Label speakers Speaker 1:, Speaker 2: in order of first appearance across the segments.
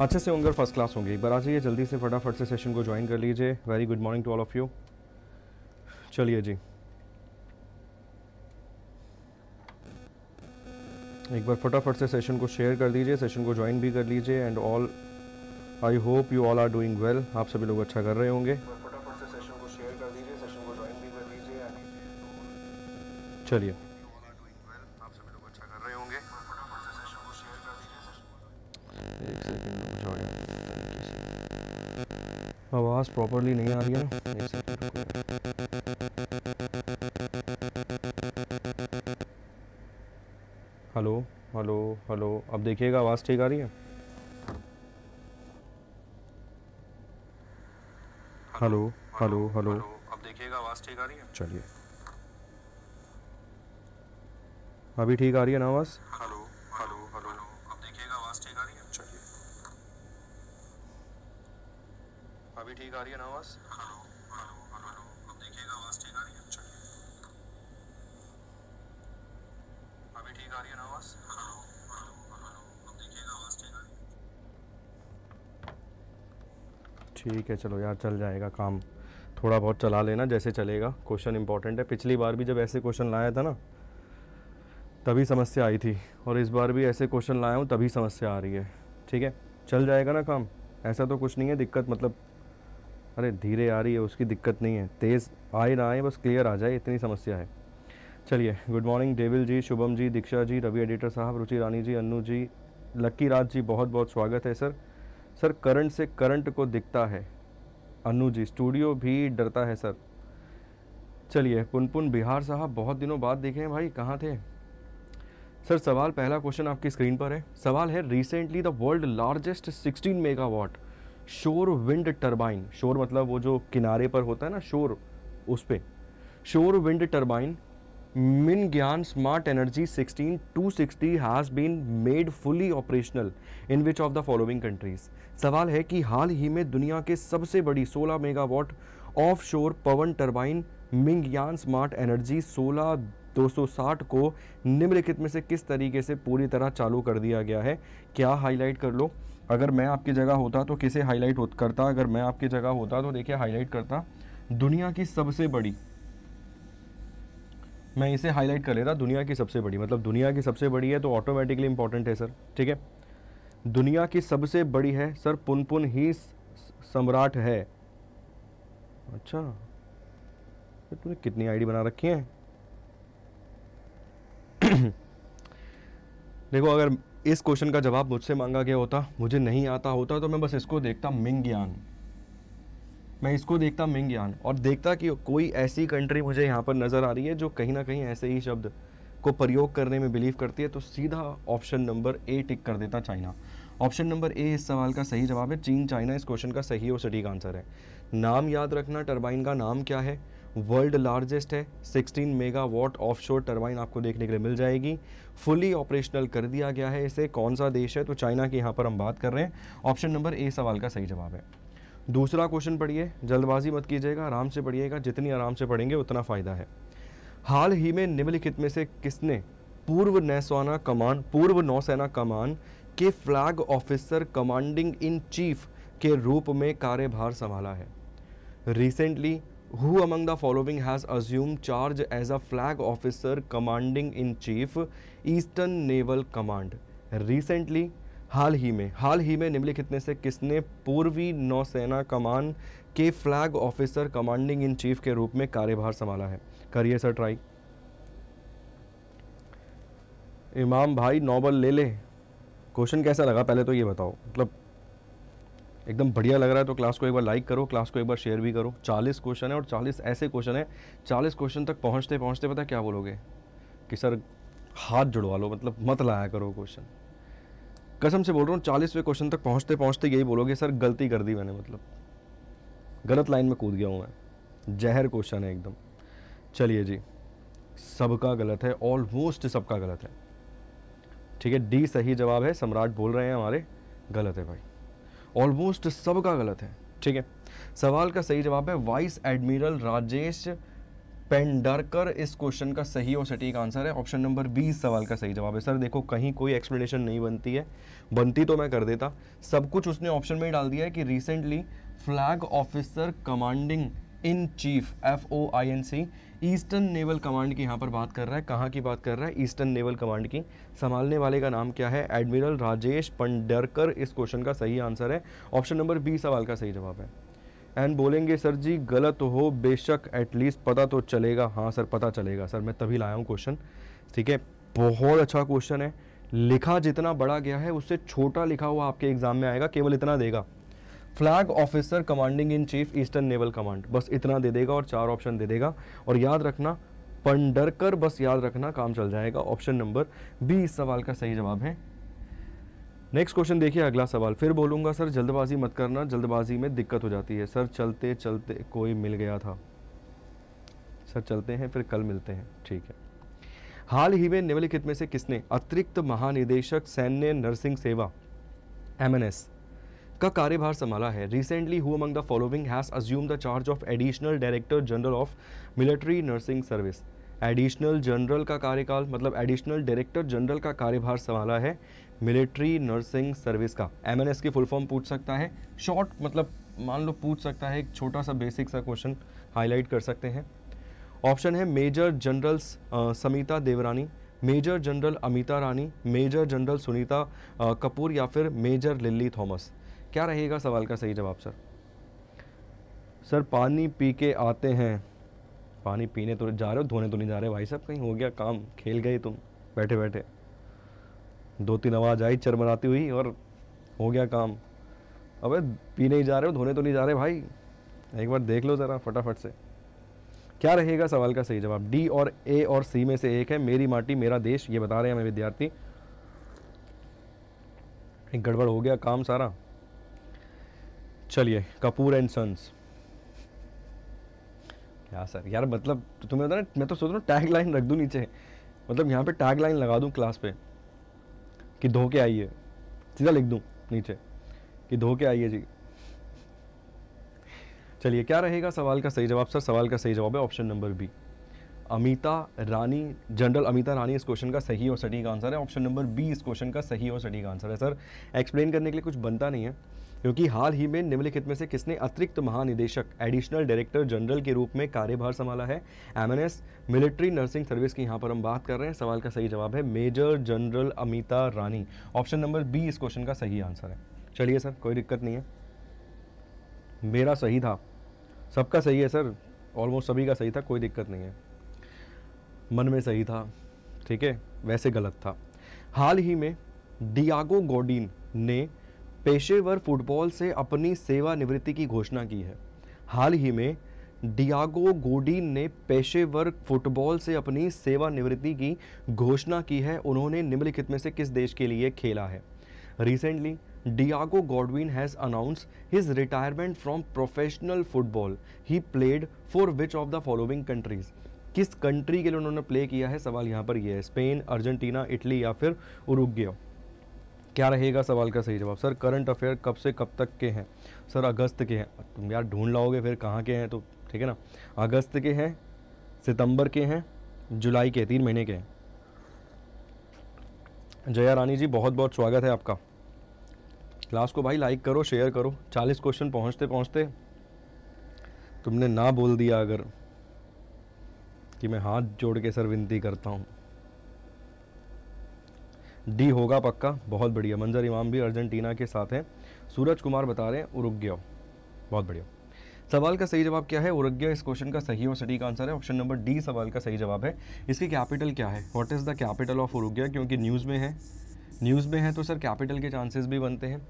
Speaker 1: अच्छे से होंगे फर्स्ट क्लास होंगे एक बार आ जाइए जल्दी से फटाफट से सेशन को ज्वाइन कर लीजिए very good morning to all of you चलिए जी एक बार फटाफट से सेशन को शेयर कर दीजिए सेशन को ज्वाइन भी कर लीजिए and all I hope you all are doing well आप सभी लोग अच्छा कर रहे होंगे चलिए आवाज़ प्रॉपरली नहीं आ रही है एक सेकंड रुको हेलो हेलो हेलो अब देखिएगा आवाज़ ठीक आ रही है हेलो हेलो हेलो अब देखिएगा आवाज़ ठीक आ रही है चलिए अभी ठीक आ रही है ना आवाज़ ठीक आ रही है ना आवाज़ हेलो हेलो हेलो हेलो अब देखिएगा आवाज़ ठीक आ रही है चलिए अभी ठीक आ रही है ना आवाज़ हेलो हेलो हेलो हेलो अब देखिएगा आवाज़ ठीक आ रही ठीक है चलो यार चल जाएगा काम थोड़ा बहुत चला लेना जैसे चलेगा क्वेश्चन इंपॉर्टेंट है पिछली बार भी जब ऐसे क्वेश्चन लाया था ना तभी समस्या आई थी और इस बार भी ऐसे क्वेश्चन लाया हूँ तभी समस्या आ रही है ठीक है चल जाएगा ना काम ऐसा तो कुछ नहीं है दिक्कत मतलब अरे धीरे आ रही है उसकी दिक्कत नहीं है तेज़ आए ना आए बस क्लियर आ जाए इतनी समस्या है चलिए good morning devil ji Shubham ji Diksha ji Ravi editor साहब रुचि रानी जी अन्नू जी लक्की राज जी बहुत बहुत स्वागत है सर सर करंट से करंट को दिखता है अनु जी स्टूडियो भी डरता है सर चलिए पुनपुन बिहार साहब बहुत दिनों बाद देखे हैं भाई कहाँ थे सर सवाल पहला क्वेश्चन आपकी स्क्रीन पर है सवाल है recently the world largest 16 megawatt shore wind turbine shore मतलब वो जो किनारे पर होता है ना शोर उस पर शोर wind turbine Mingyang smart energy 16260 has been made fully operational in which of the following countries सवाल है कि हाल ही में दुनिया के सबसे बड़ी 16 मेगावाट ऑफ शोर पवन टर्बाइन यान स्मार्ट एनर्जी 16 260 को निम्नलिखित में से किस तरीके से पूरी तरह चालू कर दिया गया है क्या हाईलाइट कर लो अगर मैं आपकी जगह होता तो किसे हाईलाइट करता अगर मैं आपकी जगह होता तो देखिए हाईलाइट करता दुनिया की सबसे बड़ी मैं इसे हाईलाइट कर लेता दुनिया की सबसे बड़ी मतलब दुनिया की सबसे बड़ी है तो ऑटोमेटिकली इंपॉर्टेंट है सर ठीक है दुनिया की सबसे बड़ी है सर पुनपुन ही सम्राट है अच्छा तुमने कितनी आईडी बना रखी है देखो अगर इस क्वेश्चन का जवाब मुझसे मांगा गया होता मुझे नहीं आता होता तो मैं बस इसको देखता मिंग यान मैं इसको देखता मिंग यान और देखता कि कोई ऐसी कंट्री मुझे यहाँ पर नज़र आ रही है जो कहीं ना कहीं ऐसे ही शब्द को प्रयोग करने में बिलीव करती है तो सीधा ऑप्शन नंबर ए टिक कर देता चाइना ऑप्शन नंबर ए इस सवाल का सही जवाब है चीन चाइना इस क्वेश्चन का सही और सटीक आंसर है नाम याद रखना टरबाइन का नाम क्या है वर्ल्ड लार्जेस्ट है 16 मेगावाट ऑफशोर टरबाइन आपको देखने के लिए मिल जाएगी फुली ऑपरेशनल कर दिया गया है इसे कौन सा देश है तो चाइना की यहाँ पर हम बात कर रहे हैं ऑप्शन नंबर ए सवाल का सही जवाब है दूसरा क्वेश्चन पढ़िए जल्दबाजी मत कीजिएगा आराम से पढ़िएगा जितनी आराम से पढ़ेंगे उतना फ़ायदा है हाल ही में निम्नलिखित में से किसने पूर्व नौसेना कमान पूर्व नौसेना कमान के flag officer commanding in chief के रूप में कार्यभार संभाला है recently who among the following has assumed charge as a flag officer commanding in chief eastern naval command recently हाल ही में हाल ही में निम्नलिखित में से किसने पूर्वी नौसेना कमान के flag officer commanding in chief के रूप में कार्यभार संभाला है करिए सर ट्राई इमाम भाई नोबल ले ले क्वेश्चन कैसा लगा पहले तो ये बताओ मतलब एकदम बढ़िया लग रहा है तो क्लास को एक बार लाइक करो क्लास को एक बार शेयर भी करो 40 क्वेश्चन है और 40 ऐसे क्वेश्चन है 40 क्वेश्चन तक पहुंचते पहुंचते पता क्या बोलोगे कि सर हाथ जुड़वा लो मतलब मत लाया करो क्वेश्चन कसम से बोल रहा हूँ चालीसवें क्वेश्चन तक पहुँचते पहुँचते यही बोलोगे सर गलती कर दी मैंने मतलब गलत लाइन में कूद गया हूँ मैं जहर क्वेश्चन है एकदम चलिए जी सबका गलत है ऑलमोस्ट सबका गलत है ठीक है डी सही जवाब है सम्राट बोल रहे हैं हमारे गलत है भाई ऑलमोस्ट सबका गलत है ठीक है सवाल का सही जवाब है वाइस एडमिरल राजेश पेंडरकर इस क्वेश्चन का सही और सटीक आंसर है ऑप्शन नंबर बी सवाल का सही जवाब है सर देखो कहीं कोई एक्सप्लेनेशन नहीं बनती है बनती तो मैं कर देता सब कुछ उसने ऑप्शन में ही डाल दिया है कि recently flag officer commanding in chief F O I N C eastern naval command की यहाँ पर बात कर रहा है कहाँ की बात कर रहा है ईस्टर्न नेवल कमांड की संभालने वाले का नाम क्या है एडमिरल राजेश पंडरकर इस क्वेश्चन का सही आंसर है ऑप्शन नंबर बी सवाल का सही जवाब है एंड बोलेंगे सर जी गलत हो बेशक एटलीस्ट पता तो चलेगा हाँ सर पता चलेगा सर मैं तभी लाया हूँ क्वेश्चन ठीक है बहुत अच्छा क्वेश्चन है लिखा जितना बड़ा गया है उससे छोटा लिखा हुआ आपके एग्ज़ाम में आएगा केवल इतना देगा flag officer commanding in chief eastern naval command बस इतना दे देगा और चार ऑप्शन दे देगा और याद रखना पंडरकर बस याद रखना काम चल जाएगा ऑप्शन नंबर बी इस सवाल का सही जवाब है नेक्स्ट क्वेश्चन देखिए अगला सवाल फिर बोलूंगा सर जल्दबाजी मत करना जल्दबाजी में दिक्कत हो जाती है सर चलते चलते कोई मिल गया था सर चलते हैं फिर कल मिलते हैं ठीक है हाल ही में निम्नलिखित में से किसने अतिरिक्त महानिदेशक सैन्य नर्सिंग सेवा एमएनएस का कार्यभार संभाला है recently who among the following has assume the charge of additional director general of military nursing service additional general का कार्यकाल मतलब एडिशनल डायरेक्टर जनरल का कार्यभार संभाला है मिलिट्री नर्सिंग सर्विस का एम एन एस की फुल फॉर्म पूछ सकता है शॉर्ट मतलब मान लो पूछ सकता है एक छोटा सा बेसिक सा क्वेश्चन हाईलाइट कर सकते हैं ऑप्शन है major general Samita Devrani major general Amita Rani major general Sunita Kapoor या फिर मेजर लिल्ली थॉमस क्या रहेगा सवाल का सही जवाब सर सर पानी पी के आते हैं पानी पीने तो जा रहे हो धोने तो नहीं जा रहे भाई साहब कहीं हो गया काम खेल गए तुम बैठे बैठे दो तीन आवाज़ आई चरमराती हुई और हो गया काम अबे पीने ही जा रहे हो धोने तो नहीं जा रहे भाई एक बार देख लो ज़रा फटाफट से क्या रहेगा सवाल का सही जवाब डी और ए और सी में से एक है मेरी माटी मेरा देश ये बता रहे हैं हमें विद्यार्थी एक गड़बड़ हो गया काम सारा चलिए कपूर एंड सन्स यार सर यार मतलब तो तुम्हें बता ना मैं तो सोच रहा हूँ टैग लाइन रख दूँ नीचे मतलब यहाँ पे टैग लाइन लगा दूँ क्लास पे कि धो के आइए सीधा लिख दूँ नीचे कि धो के आइए जी चलिए क्या रहेगा सवाल का सही जवाब सर सवाल का सही जवाब है option number B Amita Rani general Amita Rani इस क्वेश्चन का सही और सटीक आंसर है ऑप्शन नंबर बी इस क्वेश्चन का सही और सटीक आंसर है सर एक्सप्लेन करने के लिए कुछ बनता नहीं है क्योंकि हाल ही में निम्नलिखित में से किसने अतिरिक्त महानिदेशक एडिशनल डायरेक्टर जनरल के रूप में कार्यभार संभाला है एमएनएस मिलिट्री नर्सिंग सर्विस की यहाँ पर हम बात कर रहे हैं सवाल का सही जवाब है major general Amita Rani option number B इस क्वेश्चन का सही आंसर है चलिए सर कोई दिक्कत नहीं है मेरा सही था सबका सही है सर ऑलमोस्ट सभी का सही था कोई दिक्कत नहीं है मन में सही था ठीक है वैसे गलत था हाल ही में डियागो गोडिन ने पेशेवर फुटबॉल से अपनी सेवानिवृत्ति की घोषणा की है हाल ही में डियागो गोडीन ने पेशेवर फुटबॉल से अपनी सेवानिवृत्ति की घोषणा की है उन्होंने निम्नलिखित में से किस देश के लिए खेला है recently Diego Godin has announce his retirement from professional football he played for which of the following countries किस कंट्री के लिए उन्होंने प्ले किया है सवाल यहाँ पर यह है स्पेन अर्जेंटीना इटली या फिर उरुग्वे क्या रहेगा सवाल का सही जवाब सर करंट अफेयर कब से कब तक के हैं सर अगस्त के हैं तुम यार ढूंढ लाओगे फिर कहाँ के हैं तो ठीक है ना अगस्त के हैं सितंबर के हैं जुलाई के तीन महीने के हैं जया रानी जी बहुत बहुत स्वागत है आपका क्लास को भाई लाइक करो शेयर करो चालीस क्वेश्चन पहुँचते पहुँचते तुमने ना बोल दिया अगर कि मैं हाथ जोड़ के सर विनती करता हूँ डी होगा पक्का बहुत बढ़िया मंजर इमाम भी अर्जेंटीना के साथ हैं सूरज कुमार बता रहे हैं उरुग्यो बहुत बढ़िया सवाल का सही जवाब क्या है उरुग्यो इस क्वेश्चन का सही और सटीक आंसर है ऑप्शन नंबर डी सवाल का सही जवाब है इसकी कैपिटल क्या है what is the capital of Uruguay क्योंकि न्यूज़ में है न्यूज़ में है तो सर कैपिटल के चांसेस भी बनते हैं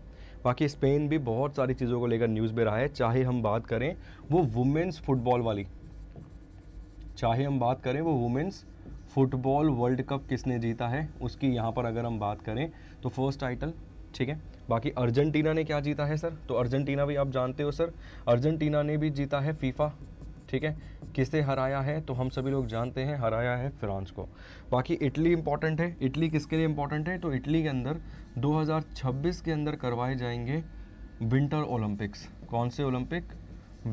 Speaker 1: बाकी स्पेन भी बहुत सारी चीज़ों को लेकर न्यूज़ में रहा है चाहे हम बात करें वो वुमेंस फुटबॉल वाली चाहे हम बात करें वो वुमेंस फुटबॉल वर्ल्ड कप किसने जीता है उसकी यहाँ पर अगर हम बात करें तो फर्स्ट टाइटल ठीक है बाकी अर्जेंटीना ने क्या जीता है सर तो अर्जेंटीना भी आप जानते हो सर अर्जेंटीना ने भी जीता है फीफा ठीक है किसे हराया है तो हम सभी लोग जानते हैं हराया है फ्रांस को बाकी इटली इंपॉर्टेंट है इटली किसके लिए इंपॉर्टेंट है तो इटली के अंदर 2026 के अंदर करवाए जाएंगे विंटर ओलंपिक्स कौन से ओलंपिक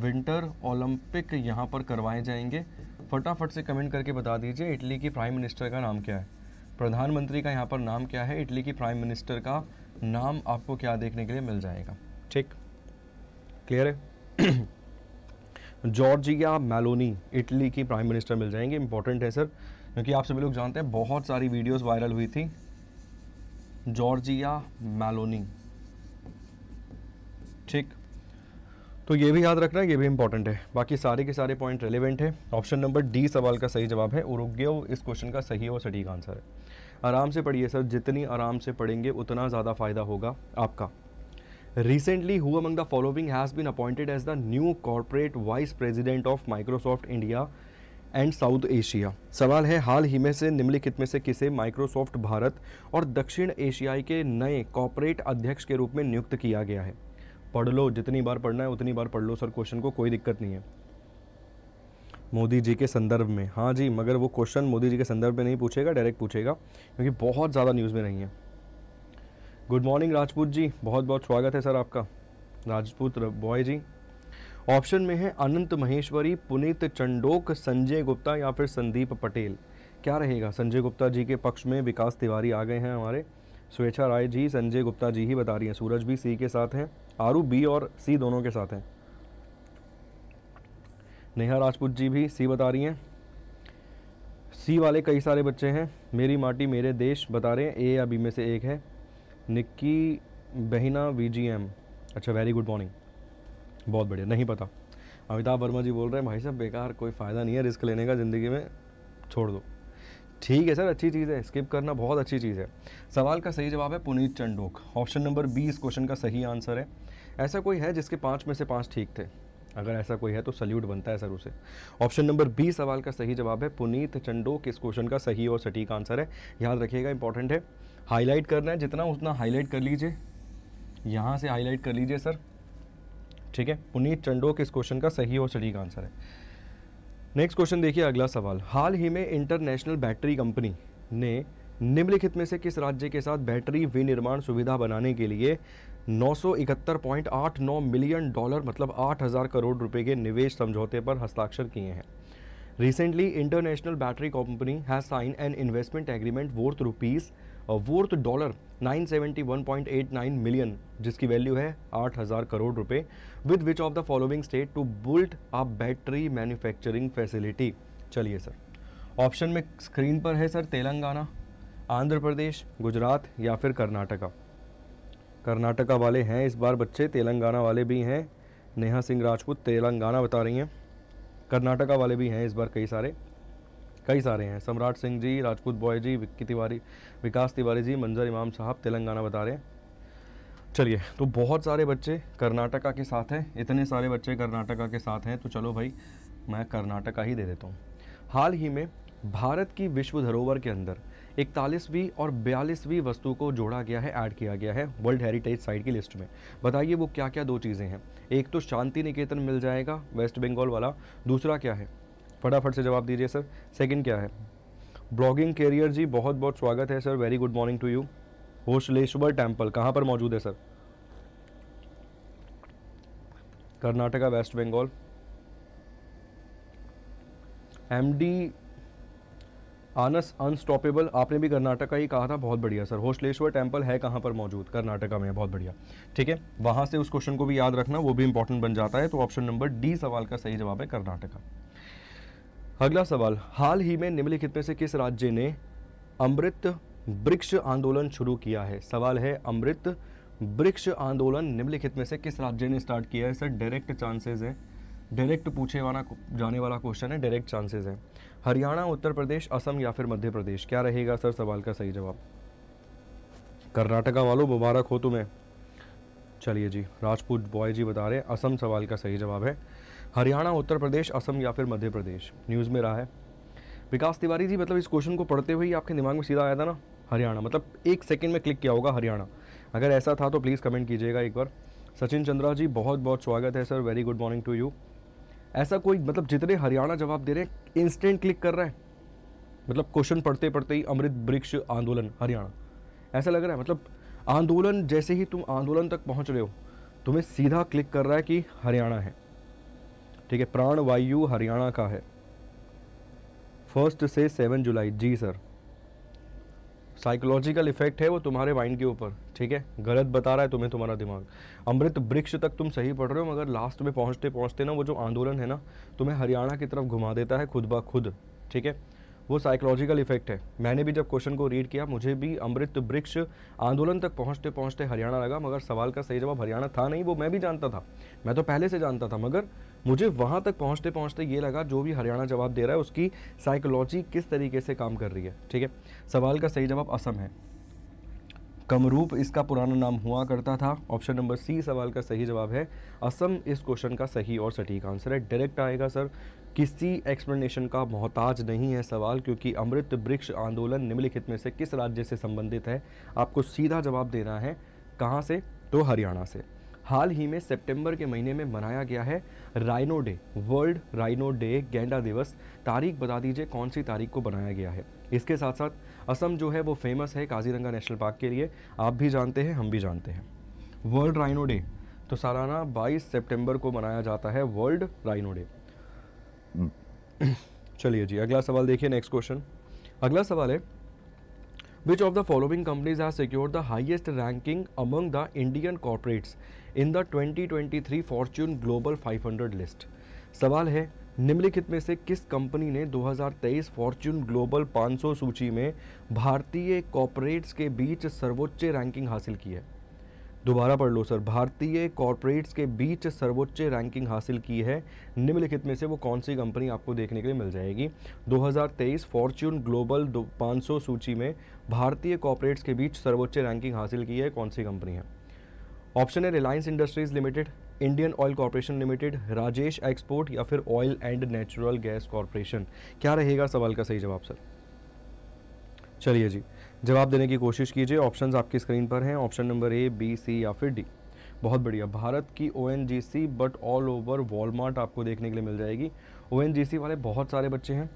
Speaker 1: विंटर ओलंपिक यहाँ पर करवाए जाएंगे फटाफट से कमेंट करके बता दीजिए इटली की प्राइम मिनिस्टर का नाम क्या है प्रधानमंत्री का यहाँ पर नाम क्या है इटली की प्राइम मिनिस्टर का नाम आपको क्या देखने के लिए मिल जाएगा ठीक क्लियर है जॉर्जिया मेलोनी इटली की प्राइम मिनिस्टर मिल जाएंगे इंपॉर्टेंट है सर क्योंकि आप सभी लोग जानते हैं बहुत सारी वीडियोस वायरल हुई थी जॉर्जिया मेलोनी ठीक तो ये भी याद रखना है ये भी इंपॉर्टेंट है बाकी सारे के सारे पॉइंट रेलिवेंट है ऑप्शन नंबर डी सवाल का सही जवाब है उरुग्यो इस क्वेश्चन का सही और सटीक आंसर है आराम से पढ़िए सर जितनी आराम से पढ़ेंगे उतना ज़्यादा फायदा होगा आपका recently who among the following has been appointed as the new corporate vice president of Microsoft India and South Asia सवाल है हाल ही में से निम्नलिखित में से किसे माइक्रोसॉफ्ट भारत और दक्षिण एशियाई के नए कॉरपोरेट अध्यक्ष के रूप में नियुक्त किया गया है पढ़ लो जितनी बार पढ़ना है उतनी बार पढ़ लो सर क्वेश्चन को कोई दिक्कत नहीं है मोदी जी के संदर्भ में हाँ जी मगर वो क्वेश्चन मोदी जी के संदर्भ में नहीं पूछेगा डायरेक्ट पूछेगा क्योंकि बहुत ज़्यादा न्यूज़ में नहीं है गुड मॉर्निंग राजपूत जी बहुत बहुत स्वागत है सर आपका राजपूत बॉय जी ऑप्शन में है अनंत महेश्वरी पुनीत चंडोक संजय गुप्ता या फिर संदीप पटेल क्या रहेगा संजय गुप्ता जी के पक्ष में विकास तिवारी आ गए हैं हमारे स्वेच्छा राय जी संजय गुप्ता जी ही बता रही हैं सूरज भी सी के साथ हैं आरू बी और सी दोनों के साथ हैं नेहा राजपूत जी भी सी बता रही हैं सी वाले कई सारे बच्चे हैं मेरी माटी मेरे देश बता रहे हैं ए या बी में से एक है निक्की बहिना वीजीएम अच्छा वेरी गुड मॉर्निंग बहुत बढ़िया नहीं पता अमिताभ वर्मा जी बोल रहे हैं भाई साहब बेकार कोई फ़ायदा नहीं है रिस्क लेने का ज़िंदगी में छोड़ दो ठीक है सर अच्छी चीज़ है स्किप करना बहुत अच्छी चीज़ है सवाल का सही जवाब है Puneet Chandhok option number B इस क्वेश्चन का सही आंसर है ऐसा कोई है जिसके पाँच में से पाँच ठीक थे अगर ऐसा कोई है तो सल्यूट बनता है सर उसे ऑप्शन नंबर बी सवाल का सही जवाब है पुनीत चंडो किस क्वेश्चन का सही और सटीक आंसर है याद रखिएगा इंपॉर्टेंट है हाईलाइट करना है जितना उतना हाईलाइट कर लीजिए यहाँ से हाईलाइट कर लीजिए सर ठीक है पुनीत चंडो किस क्वेश्चन का सही और सटीक आंसर है नेक्स्ट क्वेश्चन देखिए अगला सवाल हाल ही में इंटरनेशनल बैटरी कंपनी ने निम्नलिखित में से किस राज्य के साथ बैटरी विनिर्माण सुविधा बनाने के लिए 971.89 मिलियन डॉलर मतलब 8000 करोड़ रुपए के निवेश समझौते पर हस्ताक्षर किए हैं recently international battery company has sign an investment agreement worth rupees worth dollar 971.89 million जिसकी वैल्यू है 8000 करोड़ रुपए with which of the following state to built a battery manufacturing facility चलिए सर ऑप्शन में स्क्रीन पर है सर तेलंगाना आंध्र प्रदेश गुजरात या फिर कर्नाटका कर्नाटका वाले हैं इस बार बच्चे तेलंगाना वाले भी हैं नेहा सिंह राजपूत तेलंगाना बता रही हैं कर्नाटका वाले भी हैं इस बार कई सारे कई सारे हैं सम्राट सिंह जी राजपूत बॉय जी विक्की तिवारी विकास तिवारी जी मंजर इमाम साहब तेलंगाना बता रहे हैं चलिए तो बहुत सारे बच्चे कर्नाटका के साथ हैं इतने सारे बच्चे कर्नाटका के साथ हैं तो चलो भाई मैं कर्नाटका ही दे देता हूँ हाल ही में भारत की विश्व धरोहर के अंदर इकतालीसवीं और बयालीसवीं वस्तु को जोड़ा गया है ऐड किया गया है वर्ल्ड हेरिटेज साइट की लिस्ट में बताइए वो क्या क्या दो चीज़ें हैं एक तो शांति निकेतन मिल जाएगा वेस्ट बंगाल वाला दूसरा क्या है फटाफट से जवाब दीजिए सर सेकेंड क्या है ब्लॉगिंग कैरियर जी बहुत बहुत स्वागत है sir very good morning to you Hoysaleswara temple कहाँ पर मौजूद है sir Karnataka West Bengal MD Anas unstoppable आपने भी कर्नाटक का ही कहा था बहुत बढ़िया सर होशलेश्वर टेम्पल है कहाँ पर मौजूद कर्नाटका में बहुत बढ़िया ठीक है वहाँ से उस क्वेश्चन को भी याद रखना वो भी इंपॉर्टेंट बन जाता है तो ऑप्शन नंबर डी सवाल का सही जवाब है कर्नाटका अगला सवाल हाल ही में निम्नलिखित में से किस राज्य ने अमृत वृक्ष आंदोलन शुरू किया है सवाल है अमृत वृक्ष आंदोलन निम्नलिखित में से किस राज्य ने स्टार्ट किया है सर डायरेक्ट चांसेस है डायरेक्ट पूछे वाला जाने वाला क्वेश्चन है डायरेक्ट चांसेस है हरियाणा उत्तर प्रदेश असम या फिर मध्य प्रदेश क्या रहेगा सर सवाल का सही जवाब कर्नाटका वालों मुबारक हो तुम्हें चलिए जी राजपूत बॉय जी बता रहे हैं असम सवाल का सही जवाब है हरियाणा उत्तर प्रदेश असम या फिर मध्य प्रदेश न्यूज़ में रहा है विकास तिवारी जी मतलब इस क्वेश्चन को पढ़ते हुए आपके दिमाग में सीधा आया था ना हरियाणा मतलब एक सेकंड में क्लिक किया होगा हरियाणा अगर ऐसा था तो प्लीज़ कमेंट कीजिएगा एक बार सचिन चंद्रा जी बहुत बहुत स्वागत है sir very good morning to you ऐसा कोई मतलब जितने हरियाणा जवाब दे रहे हैं इंस्टेंट क्लिक कर रहा है मतलब क्वेश्चन पढ़ते पढ़ते ही अमृत वृक्ष आंदोलन हरियाणा ऐसा लग रहा है मतलब आंदोलन जैसे ही तुम आंदोलन तक पहुंच रहे हो तुम्हें सीधा क्लिक कर रहा है कि हरियाणा है ठीक है प्राण वायु हरियाणा का है फर्स्ट से सेवन जुलाई जी सर साइकोलॉजिकल इफेक्ट है वो तुम्हारे माइंड के ऊपर ठीक है गलत बता रहा है तुम्हें तुम्हारा दिमाग अमृत वृक्ष तक तुम सही पढ़ रहे हो मगर लास्ट में पहुँचते पहुंचते ना वो जो आंदोलन है ना तुम्हें हरियाणा की तरफ घुमा देता है खुद ब खुद ठीक है वो साइकोलॉजिकल इफेक्ट है मैंने भी जब क्वेश्चन को रीड किया मुझे भी अमृत वृक्ष आंदोलन तक पहुंचते पहुंचते हरियाणा लगा मगर सवाल का सही जवाब हरियाणा था नहीं वो मैं भी जानता था मैं तो पहले से जानता था मगर मुझे वहाँ तक पहुँचते पहुँचते ये लगा जो भी हरियाणा जवाब दे रहा है उसकी साइकोलॉजी किस तरीके से काम कर रही है ठीक है सवाल का सही जवाब असम है कमरूप इसका पुराना नाम हुआ करता था ऑप्शन नंबर सी सवाल का सही जवाब है असम इस क्वेश्चन का सही और सटीक आंसर है डायरेक्ट आएगा सर किसी एक्सप्लेनेशन का मोहताज नहीं है सवाल क्योंकि अमृत वृक्ष आंदोलन निम्नलिखित में से किस राज्य से संबंधित है आपको सीधा जवाब देना है कहाँ से तो हरियाणा से हाल ही में सितंबर के महीने में मनाया गया है rhino day world rhino day गेंडा दिवस तारीख बता दीजिए कौन सी तारीख को बनाया गया है इसके साथ साथ असम जो है वो फेमस है काजीरंगा नेशनल पार्क के लिए आप भी जानते हैं हम भी जानते हैं वर्ल्ड राइनो डे तो सालाना 22 सितंबर को मनाया जाता है वर्ल्ड राइनो डे चलिए जी अगला सवाल देखिए नेक्स्ट क्वेश्चन अगला सवाल है which of the following companies has secure the highest ranking among the Indian corporates in the 2023 fortune global five list सवाल है निम्नलिखित में से किस कंपनी ने 2023 फॉर्च्यून ग्लोबल 500 सूची में भारतीय कॉरपोरेट्स के बीच सर्वोच्च रैंकिंग हासिल की है दोबारा पढ़ लो सर भारतीय कॉरपोरेट्स के बीच सर्वोच्च रैंकिंग हासिल की है निम्नलिखित में से वो कौन सी कंपनी आपको देखने के लिए मिल जाएगी 2023 फॉर्च्यून ग्लोबल 500 सूची में भारतीय कॉरपोरेट्स के बीच सर्वोच्च रैंकिंग हासिल की है कौन सी कंपनी है ऑप्शन है Reliance Industries Limited Indian Oil Corporation Limited Rajesh export या फिर oil and natural gas corporation क्या रहेगा सवाल का सही जवाब सर चलिए जी जवाब देने की कोशिश कीजिए ऑप्शंस आपकी स्क्रीन पर हैं option number A B C या फिर डी बहुत बढ़िया भारत की ओ बट ऑल ओवर वॉलमार्ट आपको देखने के लिए मिल जाएगी ओ वाले बहुत सारे बच्चे हैं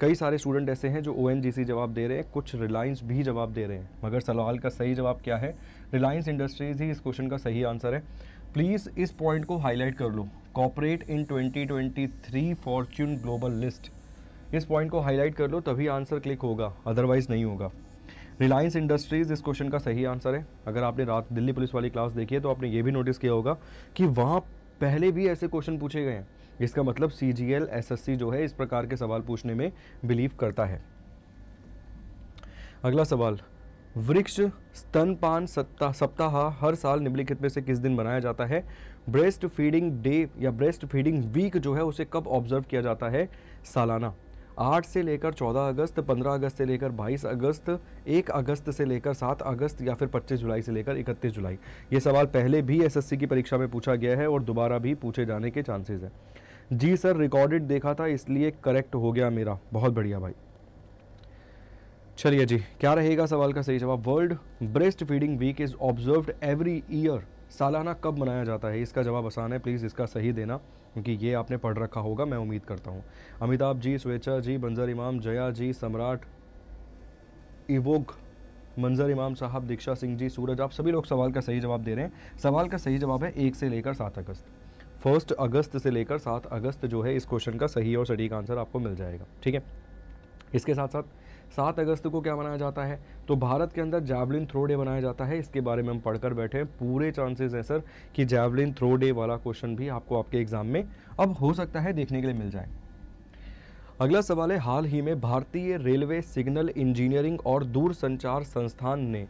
Speaker 1: कई सारे स्टूडेंट ऐसे हैं जो ओ जवाब दे रहे हैं कुछ रिलायंस भी जवाब दे रहे हैं मगर सवाल का सही जवाब क्या है रिलायंस इंडस्ट्रीज़ ही इस क्वेश्चन का सही आंसर है प्लीज़ इस पॉइंट को हाईलाइट कर लो corporate in 2023 fortune global list इस पॉइंट को हाईलाइट कर लो तभी आंसर क्लिक होगा अदरवाइज़ नहीं होगा रिलायंस इंडस्ट्रीज़ इस क्वेश्चन का सही आंसर है अगर आपने रात दिल्ली पुलिस वाली क्लास देखी है तो आपने ये भी नोटिस किया होगा कि वहाँ पहले भी ऐसे क्वेश्चन पूछे गए हैं इसका मतलब C G L S S C जो है इस प्रकार के सवाल पूछने में बिलीव करता है अगला सवाल वृक्ष स्तनपान सप्ताह सप्ताह हर साल निम्नलिखित में से किस दिन मनाया जाता है ब्रेस्ट फीडिंग डे या ब्रेस्ट फीडिंग वीक जो है उसे कब ऑब्जर्व किया जाता है सालाना आठ से लेकर चौदह अगस्त पंद्रह अगस्त से लेकर बाईस अगस्त एक अगस्त से लेकर सात अगस्त या फिर पच्चीस जुलाई से लेकर इकतीस जुलाई ये सवाल पहले भी एसएससी की परीक्षा में पूछा गया है और दोबारा भी पूछे जाने के चांसेस हैं जी सर रिकॉर्डेड देखा था इसलिए करेक्ट हो गया मेरा बहुत बढ़िया भाई चलिए जी क्या रहेगा सवाल का सही जवाब world breast feeding week is observed every year सालाना कब मनाया जाता है इसका जवाब आसान है प्लीज़ इसका सही देना क्योंकि ये आपने पढ़ रखा होगा मैं उम्मीद करता हूँ अमिताभ जी स्वेच्छा जी बंजर इमाम जया जी सम्राट इवोग मंजर इमाम साहब दीक्षा सिंह जी सूरज आप सभी लोग सवाल का सही जवाब दे रहे हैं सवाल का सही जवाब है एक से लेकर सात अगस्त फर्स्ट अगस्त से लेकर सात अगस्त जो है इस क्वेश्चन का सही और सटीक आंसर आपको मिल जाएगा ठीक है इसके साथ साथ सात अगस्त को क्या मनाया जाता है तो भारत के अंदर जैवलिन थ्रो डे मनाया जाता है इसके बारे में हम पढ़कर बैठे हैं पूरे चांसेस हैं सर कि जैवलिन थ्रो डे वाला क्वेश्चन भी आपको आपके एग्जाम में अब हो सकता है देखने के लिए मिल जाए अगला सवाल है हाल ही में भारतीय रेलवे सिग्नल इंजीनियरिंग और दूरसंचार संस्थान ने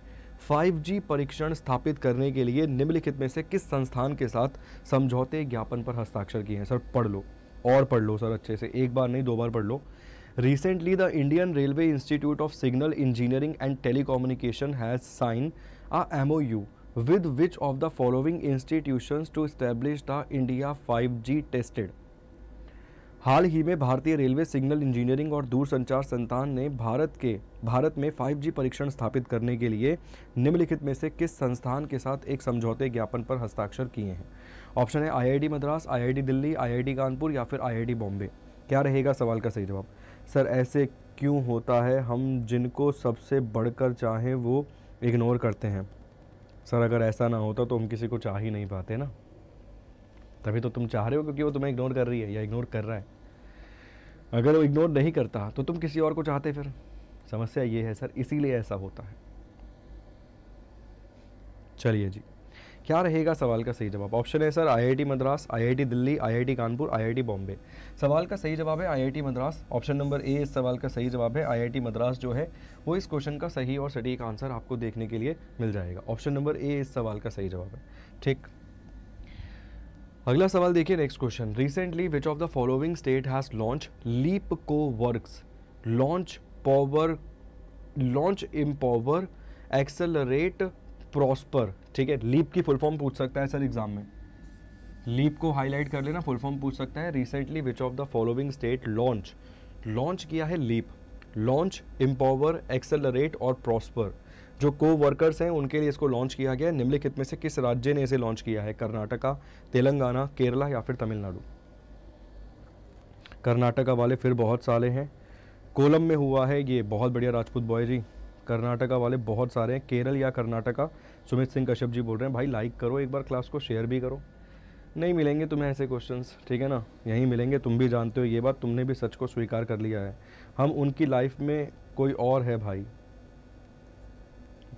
Speaker 1: 5G परीक्षण स्थापित करने के लिए निम्नलिखित में से किस संस्थान के साथ समझौते ज्ञापन पर हस्ताक्षर किए हैं सर पढ़ लो और पढ़ लो सर अच्छे से एक बार नहीं दो बार पढ़ लो Recently, the Indian Railway Institute of Signal Engineering and Telecommunication has signed a MOU with which of the following institutions to establish the India 5G tested. हाल ही में भारतीय रेलवे सिग्नल इंजीनियरिंग और दूरसंचार संस्थान ने भारत के भारत में 5G परीक्षण स्थापित करने के लिए निम्नलिखित में से किस संस्थान के साथ एक समझौते ज्ञापन पर हस्ताक्षर किए हैं ऑप्शन है IIT Madras IIT Delhi IIT Kanpur या फिर आईआईटी बॉम्बे क्या रहेगा सवाल का सही जवाब सर ऐसे क्यों होता है हम जिनको सबसे बढ़कर चाहें वो इग्नोर करते हैं सर अगर ऐसा ना होता तो हम किसी को चाह ही नहीं पाते ना तभी तो तुम चाह रहे हो क्योंकि वो तुम्हें इग्नोर कर रही है या इग्नोर कर रहा है अगर वो इग्नोर नहीं करता तो तुम किसी और को चाहते फिर समस्या ये है सर इसीलिए ऐसा होता है चलिए जी क्या रहेगा सवाल का सही जवाब ऑप्शन है sir IIT Madras IIT Delhi IIT Kanpur IIT Bombay सवाल का सही जवाब है IIT Madras option number A इस सवाल का सही जवाब है आईआईटी मद्रास जो है वो इस क्वेश्चन का सही और सटीक आंसर आपको देखने के लिए मिल जाएगा ऑप्शन नंबर ए इस सवाल का सही जवाब है ठीक अगला सवाल देखिए next question recently which of the following state has launch leap को work launch power launch power accelerate prosper ठीक है लीप की फुल फॉर्म पूछ सकता है सर एग्जाम में लीप को हाईलाइट कर लेना फुल फॉर्म पूछ सकता है recently which of the following state launch launch किया है लीप लॉन्च इम्पावर एक्सेलरेट और प्रॉस्पर जो को वर्कर्स हैं उनके लिए इसको लॉन्च किया गया है निम्नलिखित में से किस राज्य ने इसे लॉन्च किया है कर्नाटका तेलंगाना केरला या फिर तमिलनाडु कर्नाटका वाले फिर बहुत सारे हैं कोलम में हुआ है ये बहुत बढ़िया राजपूत बॉय जी कर्नाटका वाले बहुत सारे हैं केरल या कर्नाटका सुमित सिंह कश्यप जी बोल रहे हैं भाई लाइक करो एक बार क्लास को शेयर भी करो नहीं मिलेंगे तुम्हें ऐसे क्वेश्चंस ठीक है ना यहीं मिलेंगे तुम भी जानते हो ये बात तुमने भी सच को स्वीकार कर लिया है हम उनकी लाइफ में कोई और है भाई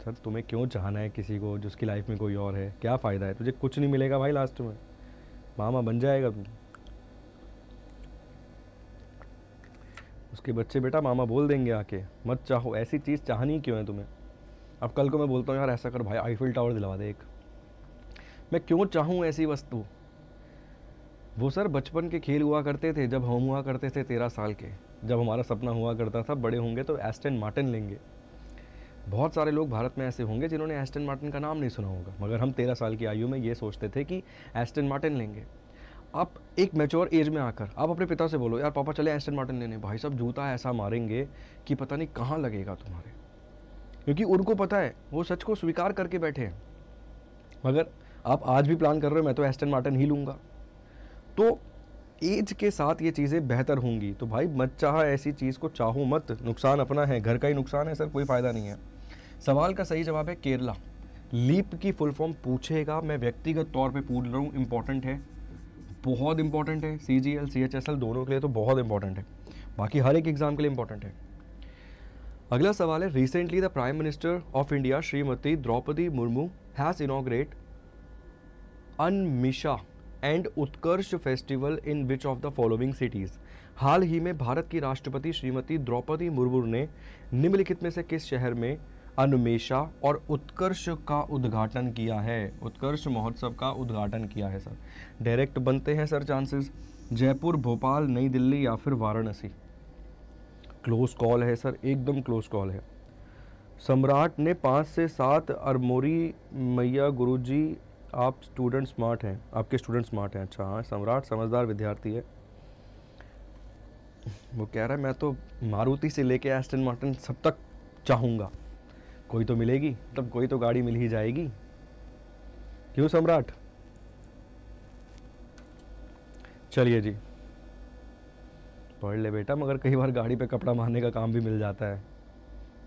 Speaker 1: सर तुम्हें क्यों चाहना है किसी को जिसकी लाइफ में कोई और है क्या फ़ायदा है तुझे कुछ नहीं मिलेगा भाई लास्ट में मामा बन जाएगा तुम उसके बच्चे बेटा मामा बोल देंगे आके मत चाहो ऐसी चीज़ चाहनी क्यों है तुम्हें अब कल को मैं बोलता हूँ यार ऐसा कर भाई आईफिल टावर दिलवा दे एक मैं क्यों चाहूँ ऐसी वस्तु वो सर बचपन के खेल हुआ करते थे जब हम हुआ करते थे तेरह साल के जब हमारा सपना हुआ करता था बड़े होंगे तो एस्टन मार्टिन लेंगे बहुत सारे लोग भारत में ऐसे होंगे जिन्होंने एस्टन मार्टिन का नाम नहीं सुना होगा मगर हम तेरह साल की आयु में ये सोचते थे कि एस्टन मार्टिन लेंगे आप एक मेच्योर एज में आकर आप अपने पिता से बोलो यार पापा चले एस्टन मार्टिन लेने भाई साहब जूता ऐसा मारेंगे कि पता नहीं कहाँ लगेगा तुम्हारे क्योंकि उनको पता है वो सच को स्वीकार करके बैठे हैं मगर आप आज भी प्लान कर रहे हो मैं तो एस्टन मार्टन ही लूँगा तो एज के साथ ये चीज़ें बेहतर होंगी तो भाई मत चाह ऐसी चीज़ को चाहो मत नुकसान अपना है घर का ही नुकसान है सर कोई फ़ायदा नहीं है सवाल का सही जवाब है केरला लीप की फुल फॉर्म पूछेगा मैं व्यक्तिगत तौर पे पूछ रहा हूँ इम्पॉर्टेंट है बहुत इंपॉर्टेंट है C G L C H S L दोनों के लिए तो बहुत इंपॉर्टेंट है बाकी हर एक एग्ज़ाम के लिए इंपॉर्टेंट है अगला सवाल है recently the prime minister of India Shrimati Draupadi Murmu has inaugurate Unmesha and Utkarsh festival in which of the following cities हाल ही में भारत की राष्ट्रपति श्रीमती द्रौपदी मुर्मू ने निम्नलिखित में से किस शहर में अनमेशा और उत्कर्ष का उद्घाटन किया है उत्कर्ष महोत्सव का उद्घाटन किया है सर डायरेक्ट बनते हैं सर चांसेस जयपुर भोपाल नई दिल्ली या फिर वाराणसी क्लोज कॉल है सर एकदम क्लोज कॉल है सम्राट ने पाँच से सात अरमोरी मैया गुरुजी आप स्टूडेंट स्मार्ट हैं आपके स्टूडेंट स्मार्ट हैं अच्छा हाँ सम्राट समझदार विद्यार्थी है वो कह रहा है मैं तो मारुति से लेके एस्टन मार्टिन सब तक चाहूँगा कोई तो मिलेगी मतलब कोई तो गाड़ी मिल ही जाएगी क्यों सम्राट चलिए जी पढ़ ले बेटा मगर कई बार गाड़ी पे कपड़ा मारने का काम भी मिल जाता है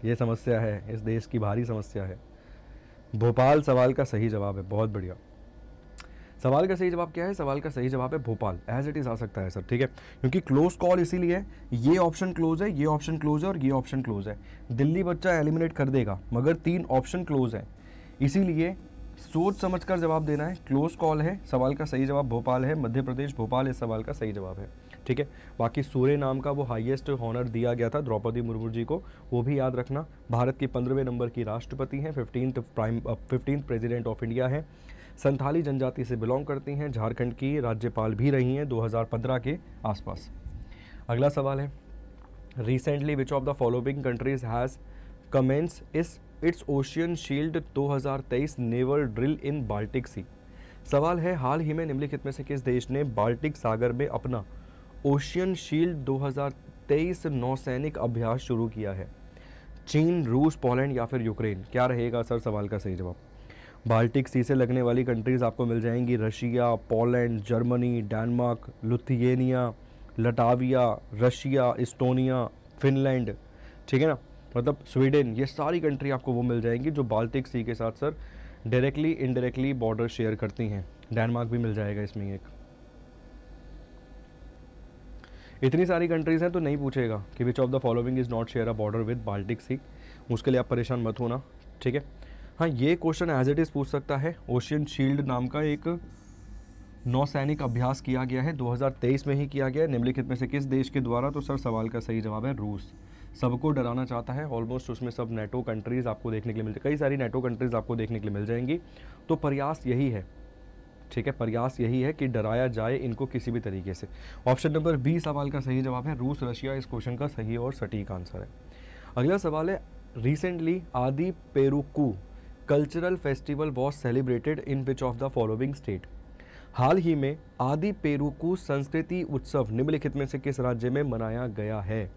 Speaker 1: ये समस्या है इस देश की भारी समस्या है भोपाल सवाल का सही जवाब है बहुत बढ़िया सवाल का सही जवाब क्या है सवाल का सही जवाब है भोपाल एज इट इज आ सकता है सर ठीक है क्योंकि क्लोज कॉल इसीलिए ये ऑप्शन क्लोज है ये ऑप्शन क्लोज है और ये ऑप्शन क्लोज है दिल्ली बच्चा एलिमिनेट कर देगा मगर तीन ऑप्शन क्लोज है इसीलिए सोच समझ कर जवाब देना है क्लोज कॉल है सवाल का सही जवाब भोपाल है मध्य प्रदेश भोपाल इस सवाल का सही जवाब है ठीक है बाकी सूर्य नाम का वो हाईएस्ट हॉनर दिया गया था द्रौपदी मुर्मू जी को वो भी याद रखना भारत की पंद्रहवें नंबर की राष्ट्रपति हैं fifteen prime fifteen president of India हैं संथाली जनजाति से बिलोंग करती हैं झारखंड की राज्यपाल भी रही हैं 2015 के आसपास अगला सवाल है recently which of the following countries has commence is its ocean shield 2023 naval drill in Baltic sea सवाल है हाल ही में निम्नलिखित में से किस देश ने बाल्टिक सागर में अपना ओशियन शील्ड 2023 नौसैनिक अभ्यास शुरू किया है चीन रूस पोलैंड या फिर यूक्रेन क्या रहेगा सर सवाल का सही जवाब बाल्टिक सी से लगने वाली कंट्रीज़ आपको मिल जाएंगी Russia Poland Germany Denmark Lithuania Latvia Russia Estonia Finland ठीक है ना मतलब स्वीडन ये सारी कंट्री आपको वो मिल जाएंगी जो बाल्टिक सी के साथ sir directly indirectly border share करती हैं डेनमार्क भी मिल जाएगा इसमें एक इतनी सारी कंट्रीज़ हैं तो नहीं पूछेगा कि which of the following is not share a border with Baltic sea उसके लिए आप परेशान मत होना ठीक है हाँ ये क्वेश्चन एज इट इज़ पूछ सकता है ओशियन शील्ड नाम का एक नौसैनिक अभ्यास किया गया है 2023 में ही किया गया है निम्नलिखित में से किस देश के द्वारा तो सर सवाल का सही जवाब है रूस सबको डराना चाहता है ऑलमोस्ट उसमें सब नेटो कंट्रीज़ आपको देखने के लिए मिल कई सारी नेटो कंट्रीज़ आपको देखने के लिए मिल जाएंगी तो प्रयास यही है ठीक है प्रयास यही है कि डराया जाए इनको किसी भी तरीके से ऑप्शन नंबर बी सवाल का सही जवाब है रूस रशिया इस क्वेश्चन का सही और सटीक आंसर है अगला सवाल है recently Aadi Perukku cultural festival was celebrated in which of the following state हाल ही में आदि पेरुकू संस्कृति उत्सव निम्नलिखित में से किस राज्य में मनाया गया है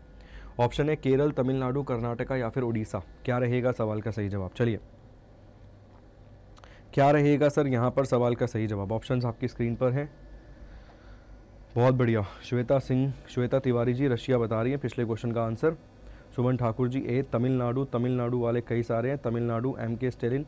Speaker 1: ऑप्शन है केरल तमिलनाडु कर्नाटका या फिर उड़ीसा क्या रहेगा सवाल का सही जवाब चलिए क्या रहेगा सर यहाँ पर सवाल का सही जवाब ऑप्शन आपकी स्क्रीन पर हैं बहुत बढ़िया श्वेता सिंह श्वेता तिवारी जी रशिया बता रही हैं पिछले क्वेश्चन का आंसर सुमन ठाकुर जी ए तमिलनाडु तमिलनाडु वाले कई सारे हैं तमिलनाडु एम के स्टेलिन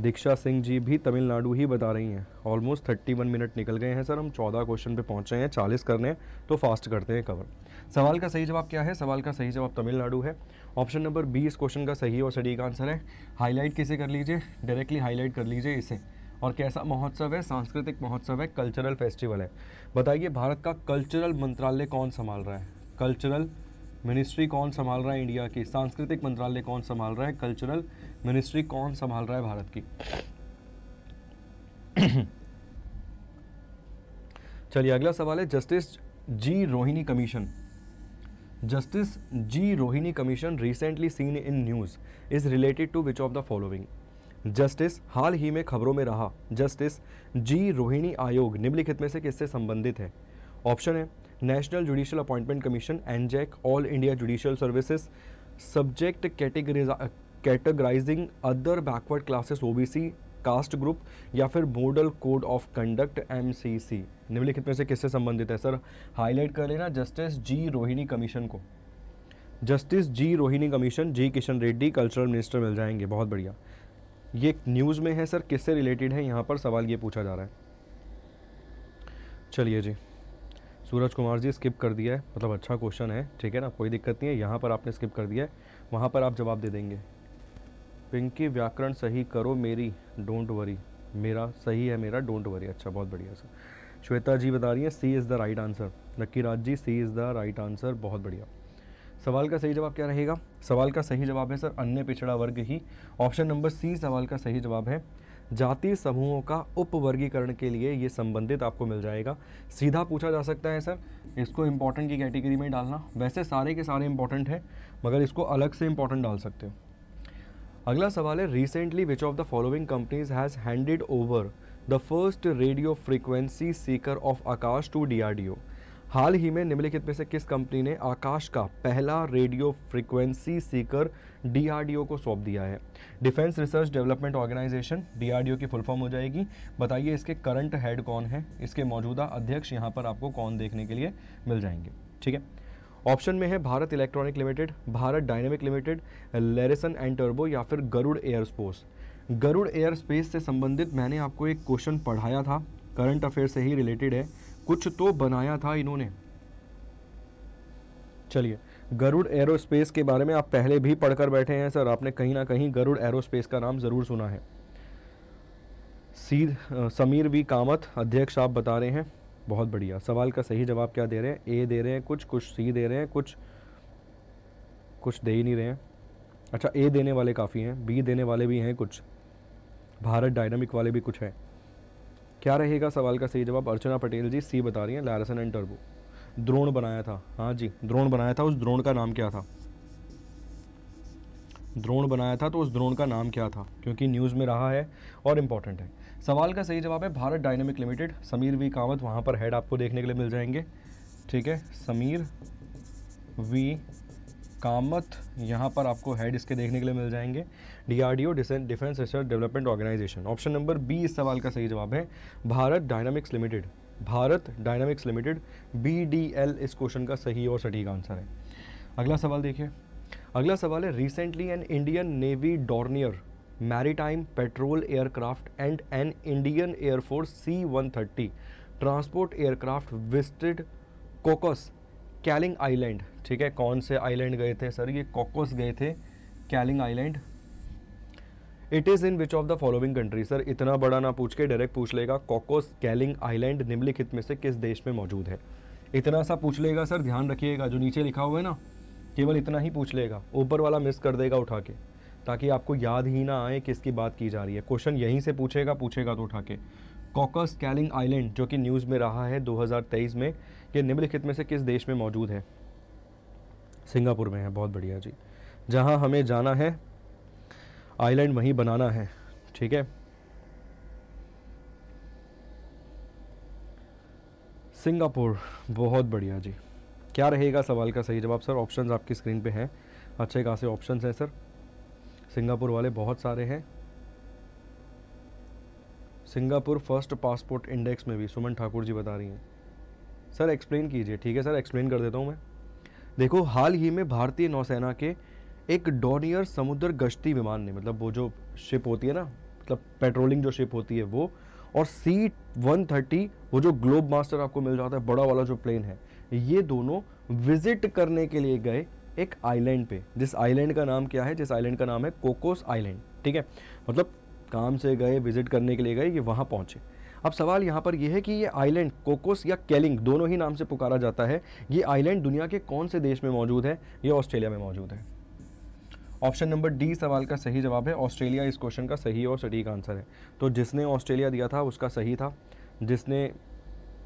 Speaker 1: दीक्षा सिंह जी भी तमिलनाडु ही बता रही हैं ऑलमोस्ट थर्टी वन मिनट निकल गए हैं सर हम चौदह क्वेश्चन पे पहुंचे हैं चालीस करने हैं तो फास्ट करते हैं कवर सवाल का सही जवाब क्या है सवाल का सही जवाब तमिलनाडु है ऑप्शन नंबर बी इस क्वेश्चन का सही और सटीक आंसर है हाईलाइट किसे कर लीजिए डायरेक्टली हाईलाइट कर लीजिए इसे और कैसा महोत्सव है सांस्कृतिक महोत्सव है कल्चरल फेस्टिवल है बताइए भारत का कल्चरल मंत्रालय कौन संभाल रहा है कल्चरल मिनिस्ट्री कौन संभाल रहा है इंडिया की सांस्कृतिक मंत्रालय कौन संभाल रहा है कल्चरल मिनिस्ट्री कौन संभाल रहा है भारत की चलिए अगला सवाल है justice G Rohini commission justice G Rohini commission recently seen in news is related to which of the following justice हाल ही में खबरों में रहा जस्टिस जी रोहिणी आयोग निम्नलिखित में से किससे संबंधित है ऑप्शन है national judicial appointment commission NJAC all India judicial services subject categories categorizing other backward classes OBC caste group या फिर model code of conduct C निम्नलिखित में से किससे संबंधित है सर हाईलाइट कर लेना जस्टिस जी रोहिणी कमीशन को justice G Rohini commission G Kishan Reddy cultural minister मिल जाएंगे बहुत बढ़िया ये न्यूज़ में है सर किससे रिलेटेड है यहाँ पर सवाल ये पूछा जा रहा है चलिए जी सूरज कुमार जी स्किप कर दिया है मतलब अच्छा क्वेश्चन है ठीक है ना कोई दिक्कत नहीं है यहाँ पर आपने स्किप कर दिया है वहाँ पर आप जवाब दे देंगे पिंकी व्याकरण सही करो मेरी डोंट वरी मेरा सही है मेरा डोंट वरी अच्छा बहुत बढ़िया सर श्वेता जी बता रही हैं C is the right answer Lucky Raj ji C is the right answer बहुत बढ़िया सवाल का सही जवाब क्या रहेगा सवाल का सही जवाब है सर अन्य पिछड़ा वर्ग ही ऑप्शन नंबर सी सवाल का सही जवाब है जाति समूहों का उपवर्गीकरण के लिए ये संबंधित आपको मिल जाएगा सीधा पूछा जा सकता है सर इसको इम्पोर्टेंट की कैटेगरी में डालना वैसे सारे के सारे इंपॉर्टेंट हैं मगर इसको अलग से इम्पॉर्टेंट डाल सकते हो अगला सवाल है recently which of the following companies has handed over the first radio frequency seeker of Akash to D हाल ही में निम्नलिखित में से किस कंपनी ने आकाश का पहला रेडियो फ्रीक्वेंसी सीकर डीआरडीओ को सौंप दिया है defence research development organisation DRDO की फुल फॉर्म हो जाएगी बताइए इसके करंट हेड कौन है इसके मौजूदा अध्यक्ष यहाँ पर आपको कौन देखने के लिए मिल जाएंगे ठीक है ऑप्शन में है Bharat electronic limited Bharat dynamic limited Larsen and टर्बो या फिर Garud air sports Garud aerospace से संबंधित मैंने आपको एक क्वेश्चन पढ़ाया था करंट अफेयर से ही रिलेटेड है कुछ तो बनाया था इन्होंने चलिए गरुड़ एरोस्पेस के बारे में आप पहले भी पढ़कर बैठे हैं सर आपने कहीं ना कहीं गरुड़ एरोस्पेस का नाम ज़रूर सुना है सीध समीर वी कामत अध्यक्ष आप बता रहे हैं बहुत बढ़िया सवाल का सही जवाब क्या दे रहे हैं ए दे रहे हैं कुछ कुछ सी दे रहे हैं कुछ कुछ दे ही नहीं रहे हैं अच्छा ए देने वाले काफ़ी हैं बी देने वाले भी हैं कुछ भारत डायनामिक वाले भी कुछ हैं क्या रहेगा सवाल का सही जवाब अर्चना पटेल जी सी बता रही हैं लारसन एंड टर्बो द्रोण बनाया था हाँ जी द्रोण बनाया था उस द्रोण का नाम क्या था द्रोण बनाया था तो उस द्रोण का नाम क्या था क्योंकि न्यूज़ में रहा है और इम्पॉर्टेंट है सवाल का सही जवाब है Bharat dynamic limited Sameer V Kamat वहाँ पर हेड आपको देखने के लिए मिल जाएंगे ठीक है समीर वी कामत यहाँ पर आपको हेड इसके देखने के लिए मिल जाएंगे DRDO defence research development organisation option number B इस सवाल का सही जवाब है Bharat dynamics limited Bharat dynamics limited B D L इस क्वेश्चन का सही और सटीक आंसर है अगला सवाल देखिए अगला सवाल है recently an Indian navy Dornier maritime patrol aircraft and an Indian air force C one 130 transport aircraft visited Cocos Keeling island ठीक है कौन से आइलैंड गए थे सर ये कोकोस गए थे Keeling island it is in which of the following country sir इतना बड़ा ना पूछ के डायरेक्ट पूछ लेगा कोकोस कैलिंग आइलैंड निम्नलिखित में से किस देश में मौजूद है इतना सा पूछ लेगा सर ध्यान रखिएगा जो नीचे लिखा हुआ है ना केवल इतना ही पूछ लेगा ऊपर वाला मिस कर देगा उठा के ताकि आपको याद ही ना आए किसकी बात की जा रही है क्वेश्चन यहीं से पूछेगा पूछेगा तो उठा के कॉकस कैलिंग आइलैंड जो कि न्यूज़ में रहा है 2023 में ये निम्नलिखित में से किस देश में मौजूद है सिंगापुर में है बहुत बढ़िया जी जहाँ हमें जाना है आइलैंड वहीं बनाना है ठीक है सिंगापुर बहुत बढ़िया जी क्या रहेगा सवाल का सही जवाब सर ऑप्शंस आपकी स्क्रीन पे हैं अच्छे खासे ऑप्शंस हैं सर सिंगापुर वाले बहुत सारे हैं सिंगापुर फर्स्ट पासपोर्ट इंडेक्स में भी सुमन ठाकुर जी बता रही हैं सर एक्सप्लेन कीजिए ठीक है सर एक्सप्लेन कर देता हूँ मैं देखो हाल ही में भारतीय नौसेना के एक डॉनियर समुद्र गश्ती विमान ने मतलब वो जो शिप होती है ना मतलब पेट्रोलिंग जो शिप होती है वो और सी वन थर्टी वो जो ग्लोब मास्टर आपको मिल जाता है बड़ा वाला जो प्लेन है ये दोनों विजिट करने के लिए गए एक आइलैंड पे जिस आइलैंड का नाम क्या है जिस आइलैंड का नाम है कोकोस आइलैंड ठीक है मतलब काम से गए विजिट करने के लिए गए ये वहाँ पहुँचे अब सवाल यहाँ पर यह है कि ये आइलैंड कोकोस या कैलिंग दोनों ही नाम से पुकारा जाता है ये आइलैंड दुनिया के कौन से देश में मौजूद है ये ऑस्ट्रेलिया में मौजूद है ऑप्शन नंबर डी सवाल का सही जवाब है ऑस्ट्रेलिया इस क्वेश्चन का सही और सटीक आंसर है तो जिसने ऑस्ट्रेलिया दिया था उसका सही था जिसने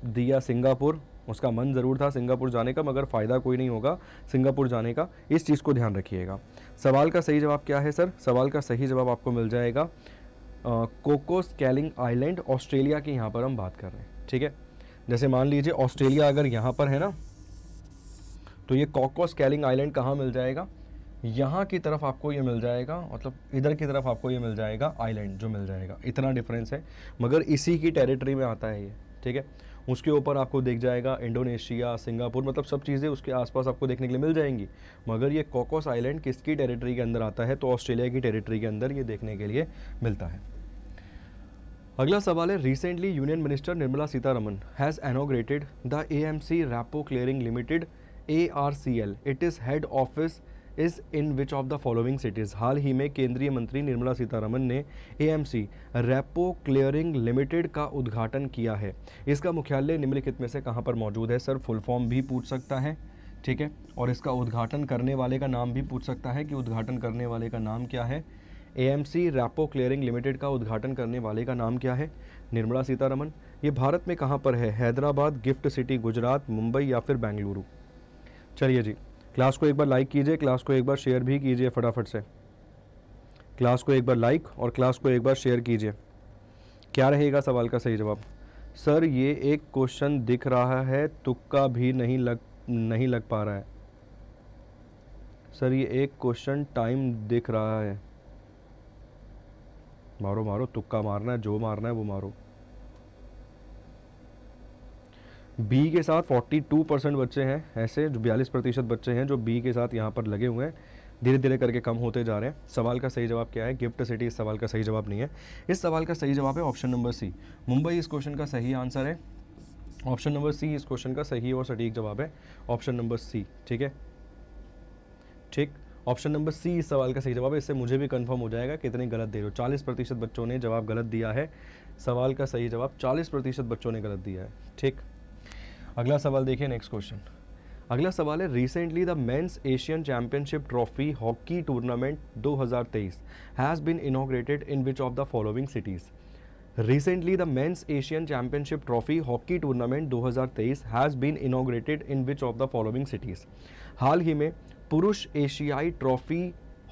Speaker 1: दिया सिंगापुर उसका मन ज़रूर था सिंगापुर जाने का मगर फ़ायदा कोई नहीं होगा सिंगापुर जाने का इस चीज़ को ध्यान रखिएगा सवाल का सही जवाब क्या है सर सवाल का सही जवाब आपको मिल जाएगा कोको स्कैलिंग आइलैंड ऑस्ट्रेलिया की यहाँ पर हम बात कर रहे हैं ठीक है जैसे मान लीजिए ऑस्ट्रेलिया अगर यहाँ पर है ना तो ये कोको स्कैलिंग आइलैंड कहाँ मिल जाएगा यहाँ की तरफ आपको ये मिल जाएगा मतलब इधर की तरफ आपको ये मिल जाएगा आइलैंड जो मिल जाएगा इतना डिफरेंस है मगर इसी की टेरिटरी में आता है ये ठीक है उसके ऊपर आपको देख जाएगा इंडोनेशिया सिंगापुर मतलब सब चीज़ें उसके आसपास आपको देखने के लिए मिल जाएंगी मगर ये कोकोस आइलैंड किसकी टेरिटरी के अंदर आता है तो ऑस्ट्रेलिया की टेरिटरी के अंदर ये देखने के लिए मिलता है अगला सवाल है recently union minister Nirmala Sitharaman has inaugurated the A M C repo clearing limited A R C L it is head office is in which of the following cities हाल ही में केंद्रीय मंत्री निर्मला सीतारमन ने एएमसी रेपो क्लियरिंग लिमिटेड का उद्घाटन किया है इसका मुख्यालय निम्नलिखित में से कहाँ पर मौजूद है सर फुल फॉर्म भी पूछ सकता है ठीक है और इसका उद्घाटन करने वाले का नाम भी पूछ सकता है कि उद्घाटन करने वाले का नाम क्या है A M C repo clearing limited का उद्घाटन करने वाले का नाम क्या है निर्मला सीतारमन ये भारत में कहाँ पर है हैदराबाद गिफ्ट सिटी गुजरात मुंबई या फिर बेंगलुरु चलिए जी क्लास को एक बार लाइक कीजिए क्लास को एक बार शेयर भी कीजिए फटाफट से क्लास को एक बार लाइक और क्लास को एक बार शेयर कीजिए क्या रहेगा सवाल का सही जवाब सर ये एक क्वेश्चन दिख रहा है तुक्का भी नहीं लग नहीं लग पा रहा है सर ये एक क्वेश्चन टाइम दिख रहा है मारो मारो तुक्का मारना है जो मारना है वो मारो बी के साथ 42 परसेंट बच्चे हैं ऐसे जो बयालीस प्रतिशत बच्चे हैं जो बी के साथ यहाँ पर लगे हुए हैं धीरे धीरे करके कम होते जा रहे हैं सवाल का सही जवाब क्या है गिफ्ट सिटी इस सवाल का सही जवाब नहीं है इस सवाल का सही जवाब है ऑप्शन नंबर सी मुंबई इस क्वेश्चन का सही आंसर है ऑप्शन नंबर सी इस क्वेश्चन का सही और सटीक जवाब है ऑप्शन नंबर सी ठीक है ठीक ऑप्शन नंबर सी इस सवाल का सही जवाब है इससे मुझे भी कंफर्म हो जाएगा कितने गलत दे रहे हो चालीस प्रतिशत बच्चों ने जवाब गलत दिया है सवाल का सही जवाब चालीस प्रतिशत बच्चों ने गलत दिया है ठीक अगला सवाल देखिए नेक्स्ट क्वेश्चन अगला सवाल है recently the men's Asian championship trophy hockey tournament 2023 has been inaugurated in which of the following cities recently the men's Asian championship trophy hockey tournament 2023 has been inaugurated in which of the following cities हाल ही में पुरुष एशियाई trophy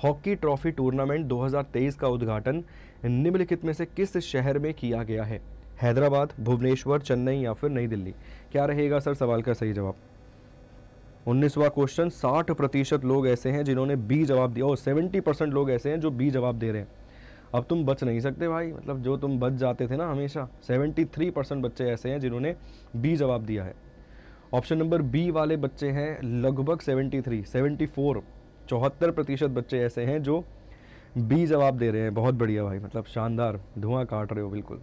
Speaker 1: hockey trophy tournament 2023 का उद्घाटन निम्नलिखित में से किस शहर में किया गया है हैदराबाद भुवनेश्वर चेन्नई या फिर नई दिल्ली क्या रहेगा सर सवाल का सही जवाब उन्नीसवा क्वेश्चन साठ प्रतिशत लोग ऐसे हैं जिन्होंने बी जवाब दिया और सेवेंटी परसेंट लोग ऐसे हैं जो बी जवाब दे रहे हैं अब तुम बच नहीं सकते भाई मतलब जो तुम बच जाते थे ना हमेशा सेवेंटी थ्री परसेंट बच्चे ऐसे हैं जिन्होंने बी जवाब दिया है ऑप्शन नंबर बी वाले बच्चे हैं लगभग सेवेंटी थ्री सेवेंटी फोर चौहत्तर प्रतिशत बच्चे ऐसे हैं जो बी जवाब दे रहे हैं बहुत बढ़िया भाई मतलब शानदार धुआं काट रहे हो बिल्कुल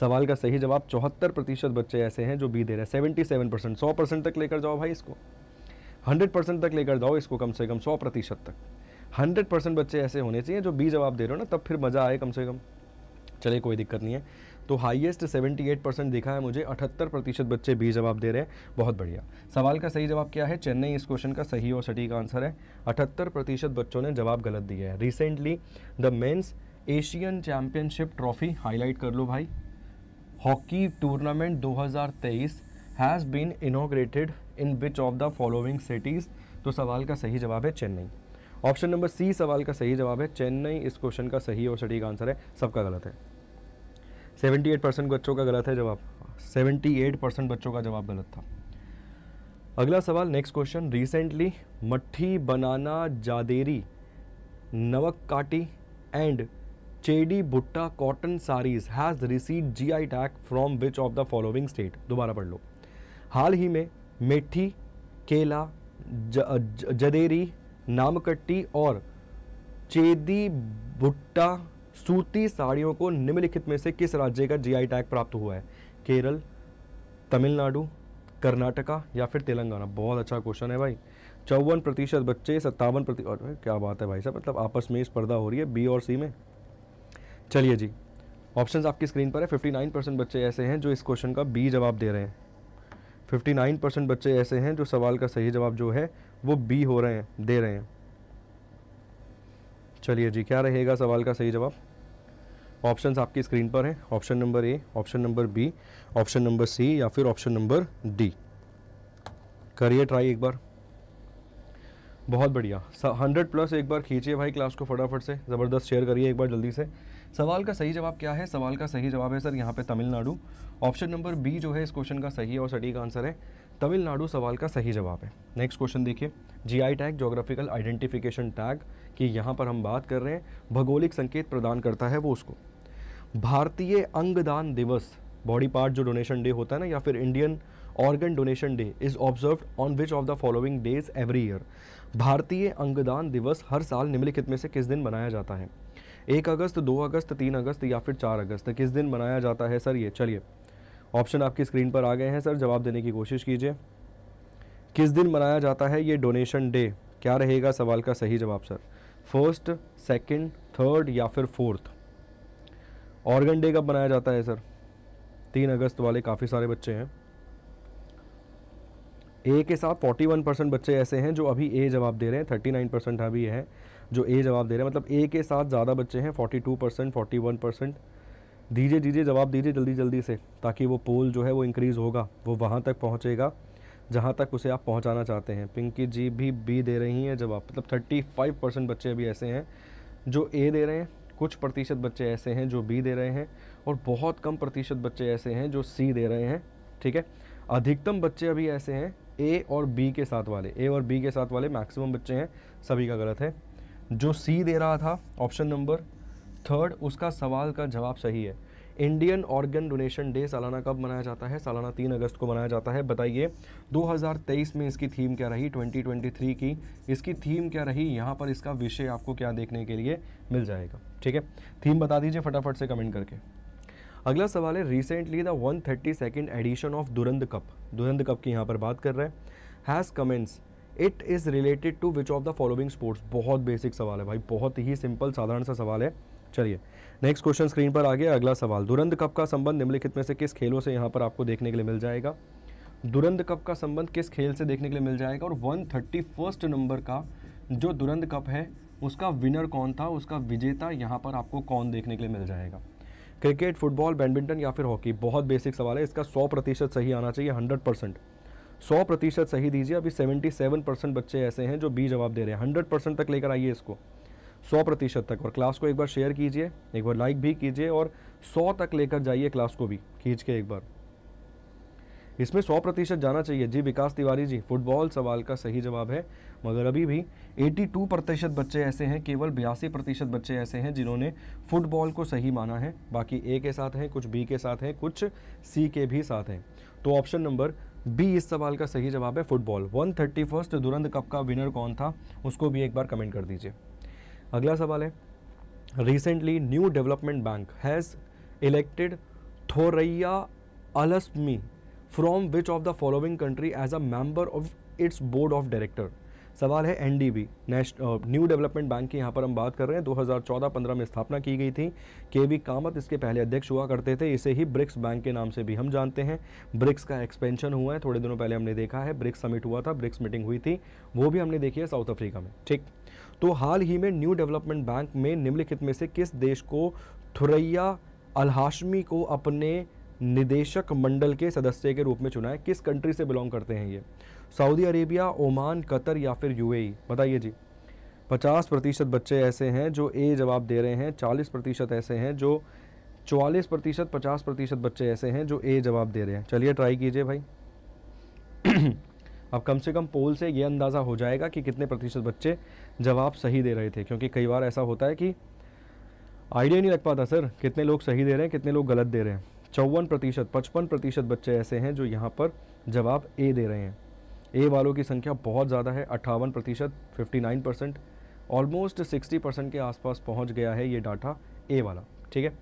Speaker 1: सवाल का सही जवाब चौहत्तर प्रतिशत बच्चे ऐसे हैं जो बी दे रहे हैं सेवेंटी सेवन परसेंट सौ परसेंट तक लेकर जाओ भाई इसको हंड्रेड परसेंट तक लेकर जाओ इसको कम से कम सौ प्रतिशत तक हंड्रेड परसेंट बच्चे ऐसे होने चाहिए जो बी जवाब दे रहे हो ना तब फिर मज़ा आए कम से कम चले कोई दिक्कत नहीं है तो हाईएस्ट 78 परसेंट दिखा है मुझे 78 प्रतिशत बच्चे बी जवाब दे रहे हैं बहुत बढ़िया सवाल का सही जवाब क्या है चेन्नई इस क्वेश्चन का सही और सटीक आंसर है 78 प्रतिशत बच्चों ने जवाब गलत दिया है recently the men's Asian championship trophy highlight कर लो भाई hockey tournament 2023 has been inaugurated in which of the following cities तो सवाल का सही जवाब है चेन्नई ऑप्शन नंबर सी सवाल का सही जवाब है चेन्नई इस क्वेश्चन का सही और सटीक आंसर है सबका गलत है 78 परसेंट बच्चों का गलत है जवाब 78 परसेंट बच्चों का जवाब गलत था अगला सवाल next question recently Matti banana Jaderi Namakatti and Chedibutta cotton sarees has receive G I tag from which of the following state दोबारा पढ़ लो हाल ही में मेठी केला ज, ज, जदेरी नामकट्टी और चेदी भुट्टा सूती साड़ियों को निम्नलिखित में से किस राज्य का जी आई टैग प्राप्त हुआ है केरल तमिलनाडु कर्नाटका या फिर तेलंगाना बहुत अच्छा क्वेश्चन है भाई चौवन प्रतिशत बच्चे सत्तावन प्रति क्या बात है भाई साहब मतलब आपस में स्पर्धा हो रही है बी और सी में चलिए जी ऑप्शंस आपकी स्क्रीन पर है 59 परसेंट बच्चे ऐसे हैं जो इस क्वेश्चन का बी जवाब दे रहे हैं 59 परसेंट बच्चे ऐसे हैं जो सवाल का सही जवाब जो है वो बी हो रहे हैं दे रहे हैं चलिए जी क्या रहेगा सवाल का सही जवाब ऑप्शंस आपकी स्क्रीन पर हैं option number A option number B option number C या फिर ऑप्शन नंबर डी करिए ट्राई एक बार बहुत बढ़िया हंड्रेड प्लस एक बार खींचिए भाई क्लास को फटाफट से ज़बरदस्त शेयर करिए एक बार जल्दी से सवाल का सही जवाब क्या है सवाल का सही जवाब है सर यहाँ पे तमिलनाडु ऑप्शन नंबर बी जो है इस क्वेश्चन का सही और सटीक आंसर है तमिलनाडु सवाल का सही जवाब है नेक्स्ट क्वेश्चन देखिए GI tag geographical identification tag की यहाँ पर हम बात कर रहे हैं भौगोलिक संकेत प्रदान करता है वो उसको भारतीय अंगदान दिवस बॉडी पार्ट जो डोनेशन डे होता है ना या फिर Indian organ donation day is observe on which of the following days every year भारतीय अंगदान दिवस हर साल निम्नलिखित में से किस दिन मनाया जाता है एक अगस्त दो अगस्त तीन अगस्त या फिर चार अगस्त किस दिन मनाया जाता है सर ये चलिए ऑप्शन आपकी स्क्रीन पर आ गए हैं सर जवाब देने की कोशिश कीजिए किस दिन मनाया जाता है ये डोनेशन डे क्या रहेगा सवाल का सही जवाब सर फर्स्ट सेकंड थर्ड या फिर फोर्थ ऑर्गन डे कब मनाया जाता है सर तीन अगस्त वाले काफ़ी सारे बच्चे हैं ए के साथ 41 परसेंट बच्चे ऐसे हैं जो अभी ए जवाब दे रहे हैं 39 परसेंट अभी हैं जो ए जवाब दे रहे हैं मतलब ए के साथ ज़्यादा बच्चे हैं forty two percent forty one percent दीजिए दीजिए जवाब दीजिए जल्दी जल्दी से ताकि वो पोल जो है वो इंक्रीज़ होगा वो वहाँ तक पहुँचेगा जहाँ तक उसे आप पहुँचाना चाहते हैं पिंकी जी भी बी दे रही हैं जवाब मतलब थर्टी फाइव परसेंट बच्चे अभी ऐसे हैं जो ए दे रहे हैं कुछ प्रतिशत बच्चे ऐसे हैं जो बी दे रहे हैं और बहुत कम प्रतिशत बच्चे ऐसे हैं जो सी दे रहे हैं ठीक है अधिकतम बच्चे अभी ऐसे हैं ए और बी के साथ वाले ए और बी के साथ वाले मैक्सिमम बच्चे हैं सभी का गलत है जो सी दे रहा था ऑप्शन नंबर थर्ड उसका सवाल का जवाब सही है इंडियन ऑर्गन डोनेशन डे सालाना कब मनाया जाता है सालाना तीन अगस्त को मनाया जाता है बताइए 2023 में इसकी थीम क्या रही 2023 की इसकी थीम क्या रही यहाँ पर इसका विषय आपको क्या देखने के लिए मिल जाएगा ठीक है थीम बता दीजिए फटाफट से कमेंट करके अगला सवाल है recently the one thirty second edition of Durand cup Durand cup की यहाँ पर बात कर रहे हैंज comments it is related to which of the following sports बहुत बेसिक सवाल है भाई बहुत ही सिंपल साधारण सा सवाल है चलिए नेक्स्ट क्वेश्चन स्क्रीन पर आ गया अगला सवाल दुरंध कप का संबंध निम्नलिखित में से किस खेलों से यहाँ पर आपको देखने के लिए मिल जाएगा दुरंध कप का संबंध किस खेल से देखने के लिए मिल जाएगा और वन थर्टी फर्स्ट नंबर का जो दुरंध कप है उसका विनर कौन था उसका विजेता यहाँ पर आपको कौन देखने के लिए मिल जाएगा क्रिकेट फुटबॉल बैडमिंटन या फिर हॉकी बहुत बेसिक सवाल है इसका सौ प्रतिशत सही आना चाहिए हंड्रेड परसेंट सौ प्रतिशत सही दीजिए अभी सेवेंटी सेवन परसेंट बच्चे ऐसे हैं जो बी जवाब दे रहे हैं हंड्रेड परसेंट तक लेकर आइए इसको सौ प्रतिशत तक और क्लास को एक बार शेयर कीजिए एक बार लाइक भी कीजिए और सौ तक लेकर जाइए क्लास को भी खींच के एक बार इसमें सौ प्रतिशत जाना चाहिए जी विकास तिवारी जी फुटबॉल सवाल का सही जवाब है मगर अभी भी टू प्रतिशत बच्चे ऐसे हैं केवल बयासी प्रतिशत बच्चे ऐसे हैं जिन्होंने फुटबॉल को सही माना है बाकी ए के साथ हैं कुछ बी के साथ हैं कुछ सी के भी साथ हैं तो ऑप्शन नंबर बी इस सवाल का सही जवाब है football one thirty first Durand cup का विनर कौन था उसको भी एक बार कमेंट कर दीजिए अगला सवाल है recently new development bank has elected Thoraya Alsmi from which of the following country as a member of its board of director सवाल है N D B new development bank की यहाँ पर हम बात कर रहे हैं 2014-15 में स्थापना की गई थी के वी कामत इसके पहले अध्यक्ष हुआ करते थे इसे ही ब्रिक्स बैंक के नाम से भी हम जानते हैं ब्रिक्स का एक्सपेंशन हुआ है थोड़े दिनों पहले हमने देखा है ब्रिक्स समिट हुआ था ब्रिक्स मीटिंग हुई थी वो भी हमने देखी है साउथ अफ्रीका में ठीक तो हाल ही में न्यू डेवलपमेंट बैंक में निम्नलिखित में से किस देश को थुरैया अलहाशमी को अपने निदेशक मंडल के सदस्य के रूप में चुना है किस कंट्री से बिलोंग करते हैं ये सऊदी अरेबिया ओमान कतर या फिर यूएई बताइए जी 50 प्रतिशत बच्चे ऐसे हैं जो ए जवाब दे रहे हैं 40 प्रतिशत ऐसे हैं जो चवालीस प्रतिशत पचास प्रतिशत बच्चे ऐसे हैं जो ए जवाब दे रहे हैं चलिए ट्राई कीजिए भाई अब कम से कम पोल से ये अंदाज़ा हो जाएगा कि कितने प्रतिशत बच्चे जवाब सही दे रहे थे क्योंकि कई बार ऐसा होता है कि आइडिया नहीं लग पाता सर कितने लोग सही दे रहे हैं कितने लोग गलत दे रहे हैं चौवन प्रतिशत पचपन प्रतिशत बच्चे ऐसे हैं जो यहाँ पर जवाब ए दे रहे हैं ए वालों की संख्या बहुत ज़्यादा है अट्ठावन प्रतिशत fifty nine percent almost sixty percent के आसपास पहुंच गया है ये डाटा ए वाला ठीक है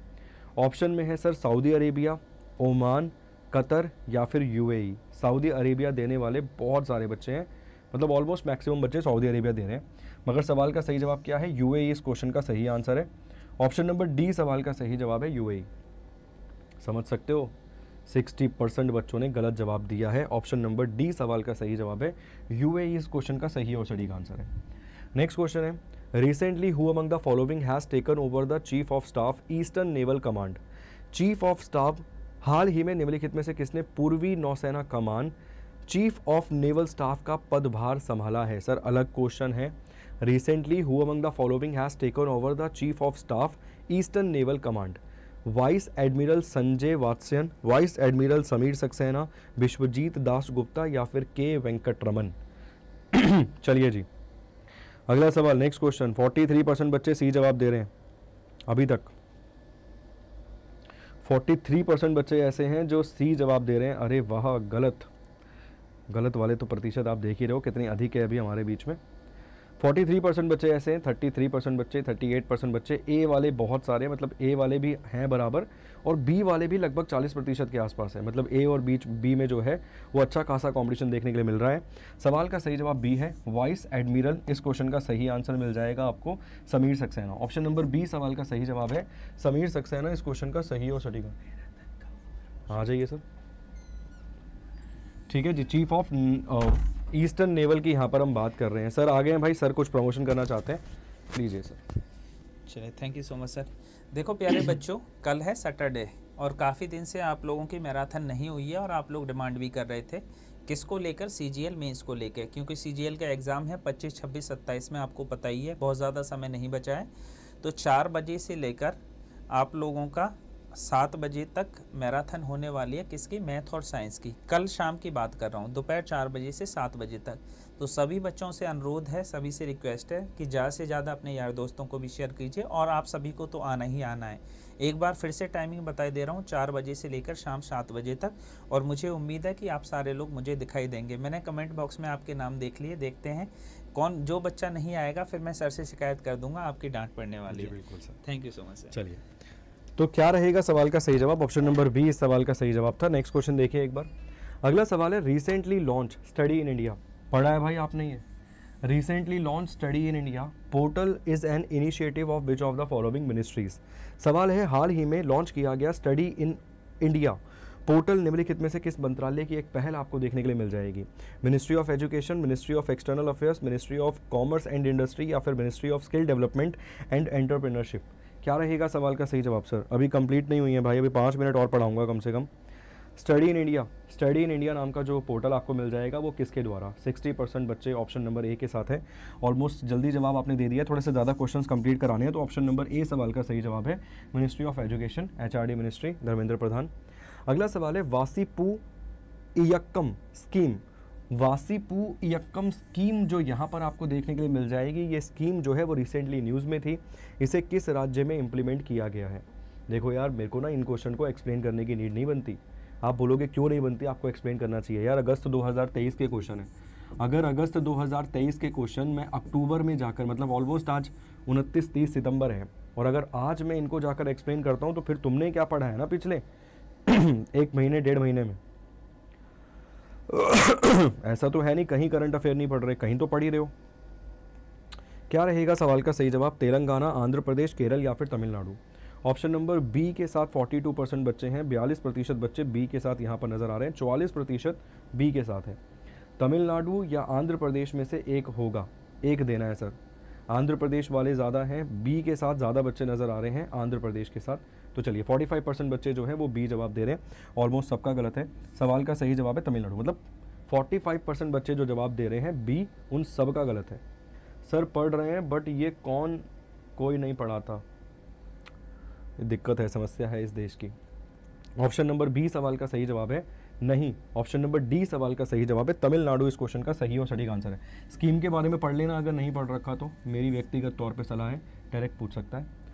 Speaker 1: ऑप्शन में है sir Saudi Arabia Oman Qatar या फिर यूएई सऊदी अरेबिया देने वाले बहुत सारे बच्चे हैं मतलब ऑलमोस्ट मैक्सिमम बच्चे सऊदी अरेबिया दे रहे हैं मगर सवाल का सही जवाब क्या है यूएई e इस क्वेश्चन का सही आंसर है ऑप्शन नंबर डी सवाल का सही जवाब है यूएई e। समझ सकते हो 60 परसेंट बच्चों ने गलत जवाब दिया है ऑप्शन नंबर डी सवाल का सही जवाब है यू इस क्वेश्चन का सही और सटीक आंसर है नेक्स्ट क्वेश्चन है recently who among the following has taken over the chief of staff eastern naval command chief of staff हाल ही में निम्नलिखित में से किसने पूर्वी नौसेना कमान चीफ ऑफ नेवल स्टाफ का पदभार संभाला है सर अलग क्वेश्चन है recently who among the following has taken over the chief of staff eastern naval command vice admiral Sanjay Vatsayan vice admiral Sameer Saxena Vishwajeet Das Gupta या फिर के वेंकट रमन चलिए जी अगला सवाल नेक्स्ट क्वेश्चन 43 परसेंट बच्चे सी जवाब दे रहे हैं अभी तक 43 परसेंट बच्चे ऐसे हैं जो सी जवाब दे रहे हैं अरे वाह गलत गलत वाले तो प्रतिशत आप देख ही रहे हो कितने अधिक है अभी हमारे बीच में 43 परसेंट बच्चे ऐसे हैं 33 परसेंट बच्चे 38 परसेंट बच्चे ए वाले बहुत सारे मतलब ए वाले भी हैं बराबर और बी वाले भी लगभग 40 प्रतिशत के आसपास है मतलब ए और बीच बी में जो है वो अच्छा खासा कंपटीशन देखने के लिए मिल रहा है सवाल का सही जवाब बी है वाइस एडमिरल इस क्वेश्चन का सही आंसर मिल जाएगा आपको Sameer Saxena option number B सवाल का सही जवाब है समीर सक्सेना इस क्वेश्चन का सही और सटीक आ हाँ, जाइए सर ठीक है जी चीफ ऑफ ईस्टर्न नेवल की यहाँ पर हम बात कर रहे हैं सर आगे हैं भाई सर कुछ प्रमोशन करना चाहते हैं लीजिए सर चलिए thank you so much sir देखो प्यारे बच्चों कल है सैटरडे और काफ़ी दिन से आप लोगों की मैराथन नहीं हुई है और आप लोग डिमांड भी कर रहे थे किसको लेकर सी जी एल मेन्स को लेकर क्योंकि सी जी एल का एग्ज़ाम है पच्चीस छब्बीस सत्ताईस में आपको पता ही है बहुत ज़्यादा समय नहीं बचा है तो चार बजे से लेकर आप लोगों का सात बजे तक मैराथन होने वाली है किसकी मैथ और साइंस की कल शाम की बात कर रहा हूँ दोपहर चार बजे से सात बजे तक तो सभी बच्चों से अनुरोध है सभी से रिक्वेस्ट है कि ज़्यादा से ज़्यादा अपने यार दोस्तों को भी शेयर कीजिए और आप सभी को तो आना ही आना है एक बार फिर से टाइमिंग बताई दे रहा हूँ चार बजे से लेकर शाम सात बजे तक और मुझे उम्मीद है कि आप सारे लोग मुझे दिखाई देंगे मैंने कमेंट बॉक्स में आपके नाम देख लिए देखते हैं कौन जो बच्चा नहीं आएगा फिर मैं सर से शिकायत कर दूंगा आपकी डांट पड़ने वाली है thank you so much sir चलिए तो क्या रहेगा सवाल का सही जवाब ऑप्शन नंबर बी इस सवाल का सही जवाब था नेक्स्ट क्वेश्चन देखिए एक बार अगला सवाल है recently launch study in India पढ़ा है भाई आपने ये recently launch study in India portal is an initiative of which of the following ministries सवाल है हाल ही में लॉन्च किया गया स्टडी इन इंडिया पोर्टल निम्नलिखित में से किस मंत्रालय की एक पहल आपको देखने के लिए मिल जाएगी ministry of education ministry of external affairs ministry of commerce and industry या फिर ministry of skill development and entrepreneurship क्या रहेगा सवाल का सही जवाब सर अभी कंप्लीट नहीं हुई है भाई अभी पाँच मिनट और पढ़ाऊँगा कम से कम study in India study in India नाम का जो पोर्टल आपको मिल जाएगा वो किसके द्वारा 60 परसेंट बच्चे ऑप्शन नंबर ए के साथ है ऑलमोस्ट जल्दी जवाब आपने दे दिया थोड़े से ज़्यादा क्वेश्चन कंप्लीट कराने हैं तो ऑप्शन नंबर ए सवाल का सही जवाब है ministry of education H ministry Dharmendra Pradhan अगला सवाल है वासीपू इक्कम स्कीम वासीपू यक्कम स्कीम जो यहाँ पर आपको देखने के लिए मिल जाएगी ये स्कीम जो है वो रिसेंटली न्यूज़ में थी इसे किस राज्य में इम्प्लीमेंट किया गया है देखो यार मेरे को ना इन क्वेश्चन को एक्सप्लेन करने की नीड नहीं बनती आप बोलोगे क्यों नहीं बनती आपको एक्सप्लेन करना चाहिए यार अगस्त 2023 के क्वेश्चन है अगर अगस्त 2023 के क्वेश्चन मैं अक्टूबर में जाकर मतलब ऑलमोस्ट आज उनतीस तीस सितंबर है और अगर आज मैं इनको जाकर एक्सप्लेन करता हूँ तो फिर तुमने क्या पढ़ा है ना पिछले एक महीने डेढ़ महीने में ऐसा तो है नहीं कहीं करंट अफेयर नहीं पढ़ रहे कहीं तो पढ़ ही रहे हो क्या रहेगा सवाल का सही जवाब तेलंगाना आंध्र प्रदेश केरल या फिर तमिलनाडु ऑप्शन नंबर बी के साथ 42 परसेंट बच्चे हैं बयालीस प्रतिशत बच्चे बी के साथ यहाँ पर नज़र आ रहे हैं 44 प्रतिशत बी के साथ है तमिलनाडु या आंध्र प्रदेश में से एक होगा एक देना है सर आंध्र प्रदेश वाले ज़्यादा हैं बी के साथ ज़्यादा बच्चे नज़र आ रहे हैं आंध्र प्रदेश के साथ तो चलिए 45 परसेंट बच्चे जो है वो बी जवाब दे रहे हैं ऑलमोस्ट सबका गलत है सवाल का सही जवाब है तमिलनाडु मतलब 45 परसेंट बच्चे जो जवाब दे रहे हैं बी उन सब का गलत है सर पढ़ रहे हैं बट ये कौन कोई नहीं पढ़ाता दिक्कत है समस्या है इस देश की ऑप्शन नंबर बी सवाल का सही जवाब है नहीं ऑप्शन नंबर डी सवाल का सही जवाब है तमिलनाडु इस क्वेश्चन का सही और सटीक आंसर है स्कीम के बारे में पढ़ लेना अगर नहीं पढ़ रखा तो मेरी व्यक्तिगत तौर पर सलाह है डायरेक्ट पूछ सकता है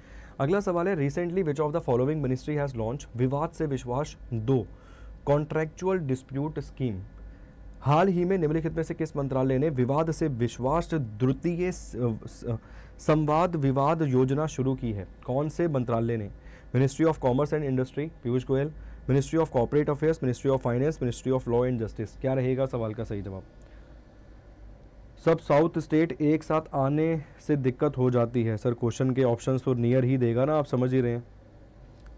Speaker 1: अगला सवाल है recently which of the following ministry has launch Vivad se Vishwas दो कॉन्ट्रैक्चुअल डिस्प्यूट स्कीम हाल ही में निम्नलिखित में से किस मंत्रालय ने विवाद से विश्वास द्वितीय संवाद विवाद योजना शुरू की है कौन से मंत्रालय ने ministry of commerce and industry Piyush Goyal ministry of corporate affairs ministry of finance ministry of law and justice क्या रहेगा सवाल का सही जवाब सब साउथ स्टेट एक साथ आने से दिक्कत हो जाती है सर क्वेश्चन के ऑप्शन तो नियर ही देगा ना आप समझ ही रहे हैं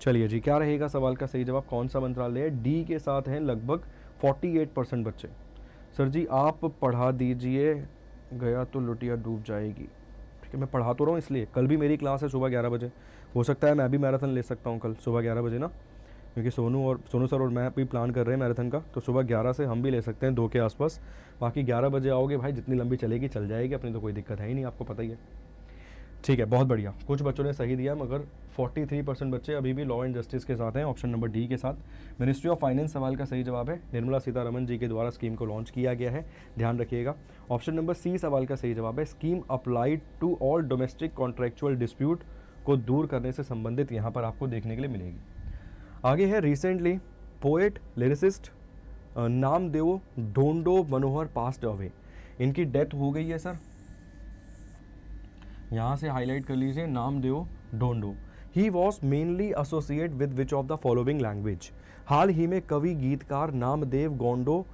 Speaker 1: चलिए जी क्या रहेगा सवाल का सही जवाब कौन सा मंत्रालय है डी के साथ हैं लगभग 48 परसेंट बच्चे सर जी आप पढ़ा दीजिए गया तो लुटिया डूब जाएगी ठीक है मैं पढ़ा तो रहा हूँ इसलिए कल भी मेरी क्लास है सुबह ग्यारह बजे हो सकता है मैं भी मैराथन ले सकता हूँ कल सुबह ग्यारह बजे ना क्योंकि सोनू और सोनू सर और मैं भी प्लान कर रहे हैं मैराथन का तो सुबह ग्यारह से हम भी ले सकते हैं दो के आसपास बाकी ग्यारह बजे आओगे भाई जितनी लंबी चलेगी चल जाएगी अपनी तो कोई दिक्कत है ही नहीं आपको पता ही है ठीक है बहुत बढ़िया कुछ बच्चों ने सही दिया मगर 43 परसेंट बच्चे अभी भी लॉ एंड जस्टिस के साथ हैं ऑप्शन नंबर डी के साथ मिनिस्ट्री ऑफ फाइनेंस सवाल का सही जवाब है निर्मला सीतारमन जी के द्वारा स्कीम को लॉन्च किया गया है ध्यान रखिएगा ऑप्शन नंबर सी सवाल का सही जवाब है scheme applied to all domestic contractual dispute को दूर करने से संबंधित यहाँ पर आपको देखने के लिए मिलेगी आगे है recently poet lyricist Namdeo Dhondo Manohar passed away इनकी डेथ हो गई है सर यहाँ से हाईलाइट कर लीजिए Namdeo Dhondo he was mainly associate with which of the following language हाल ही में कवि गीतकार नामदेव गोंडो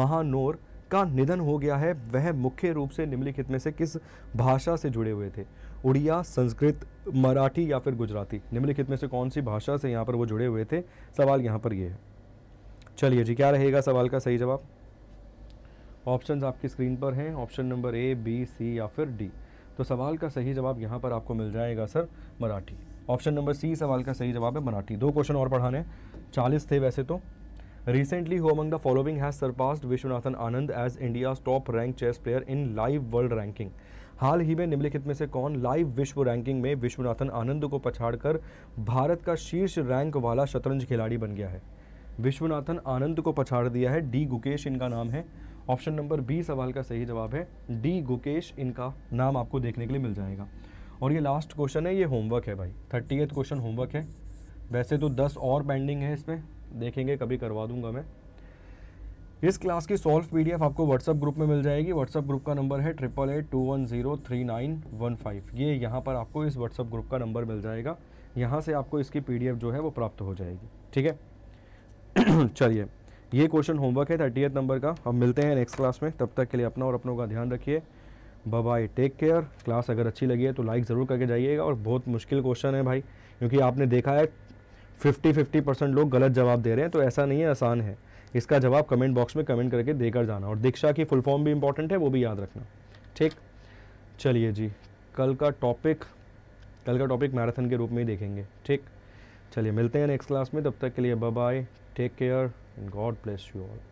Speaker 1: महानोर का निधन हो गया है वह मुख्य रूप से निम्नलिखित में से किस भाषा से जुड़े हुए थे उड़िया संस्कृत मराठी या फिर गुजराती निम्नलिखित में से कौन सी भाषा से यहाँ पर वो जुड़े हुए थे सवाल यहाँ पर ये है चलिए जी क्या रहेगा सवाल का सही जवाब ऑप्शंस आपकी स्क्रीन पर हैं option number A B C या फिर डी तो सवाल का सही जवाब यहाँ पर आपको मिल जाएगा sir Marathi option number C सवाल का सही जवाब है मराठी दो क्वेश्चन और पढ़ाने चालीस थे वैसे तो recently who among the following has surpassed Viswanathan Anand as India's top rank chess player in live world ranking हाल ही में निम्नलिखित में से कौन लाइव विश्व रैंकिंग में विश्वनाथन आनंद को पछाड़कर भारत का शीर्ष रैंक वाला शतरंज खिलाड़ी बन गया है विश्वनाथन आनंद को पछाड़ दिया है डी गुकेश इनका नाम है ऑप्शन नंबर बी सवाल का सही जवाब है डी गुकेश इनका नाम आपको देखने के लिए मिल जाएगा और ये लास्ट क्वेश्चन है ये होमवर्क है भाई थर्टी क्वेश्चन होमवर्क है वैसे तो दस और पेंडिंग है इसमें देखेंगे कभी करवा दूंगा मैं इस क्लास की सॉल्व पीडीएफ आपको व्हाट्सअप ग्रुप में मिल जाएगी व्हाट्सअप ग्रुप का नंबर है triple eight two one zero three nine one five ये यहाँ पर आपको इस व्हाट्सअप ग्रुप का नंबर मिल जाएगा यहाँ से आपको इसकी पीडीएफ जो है वो प्राप्त हो जाएगी ठीक है चलिए ये क्वेश्चन होमवर्क है थर्टी नंबर का हम मिलते हैं नेक्स्ट क्लास में तब तक के लिए अपना और अपनों का ध्यान रखिए बाय टेक केयर क्लास अगर अच्छी लगी है तो लाइक ज़रूर करके जाइएगा और बहुत मुश्किल क्वेश्चन है भाई क्योंकि आपने देखा है फिफ्टी फिफ्टी परसेंट लोग गलत जवाब दे रहे हैं तो ऐसा नहीं है आसान है इसका जवाब कमेंट बॉक्स में कमेंट करके देकर जाना और दीक्षा की फुल फॉर्म भी इंपॉर्टेंट है वो भी याद रखना ठीक चलिए जी कल का टॉपिक कल का टॉपिक मैराथन के रूप में ही देखेंगे ठीक चलिए मिलते हैं नेक्स्ट क्लास में तब तक के लिए bye take care and God bless you all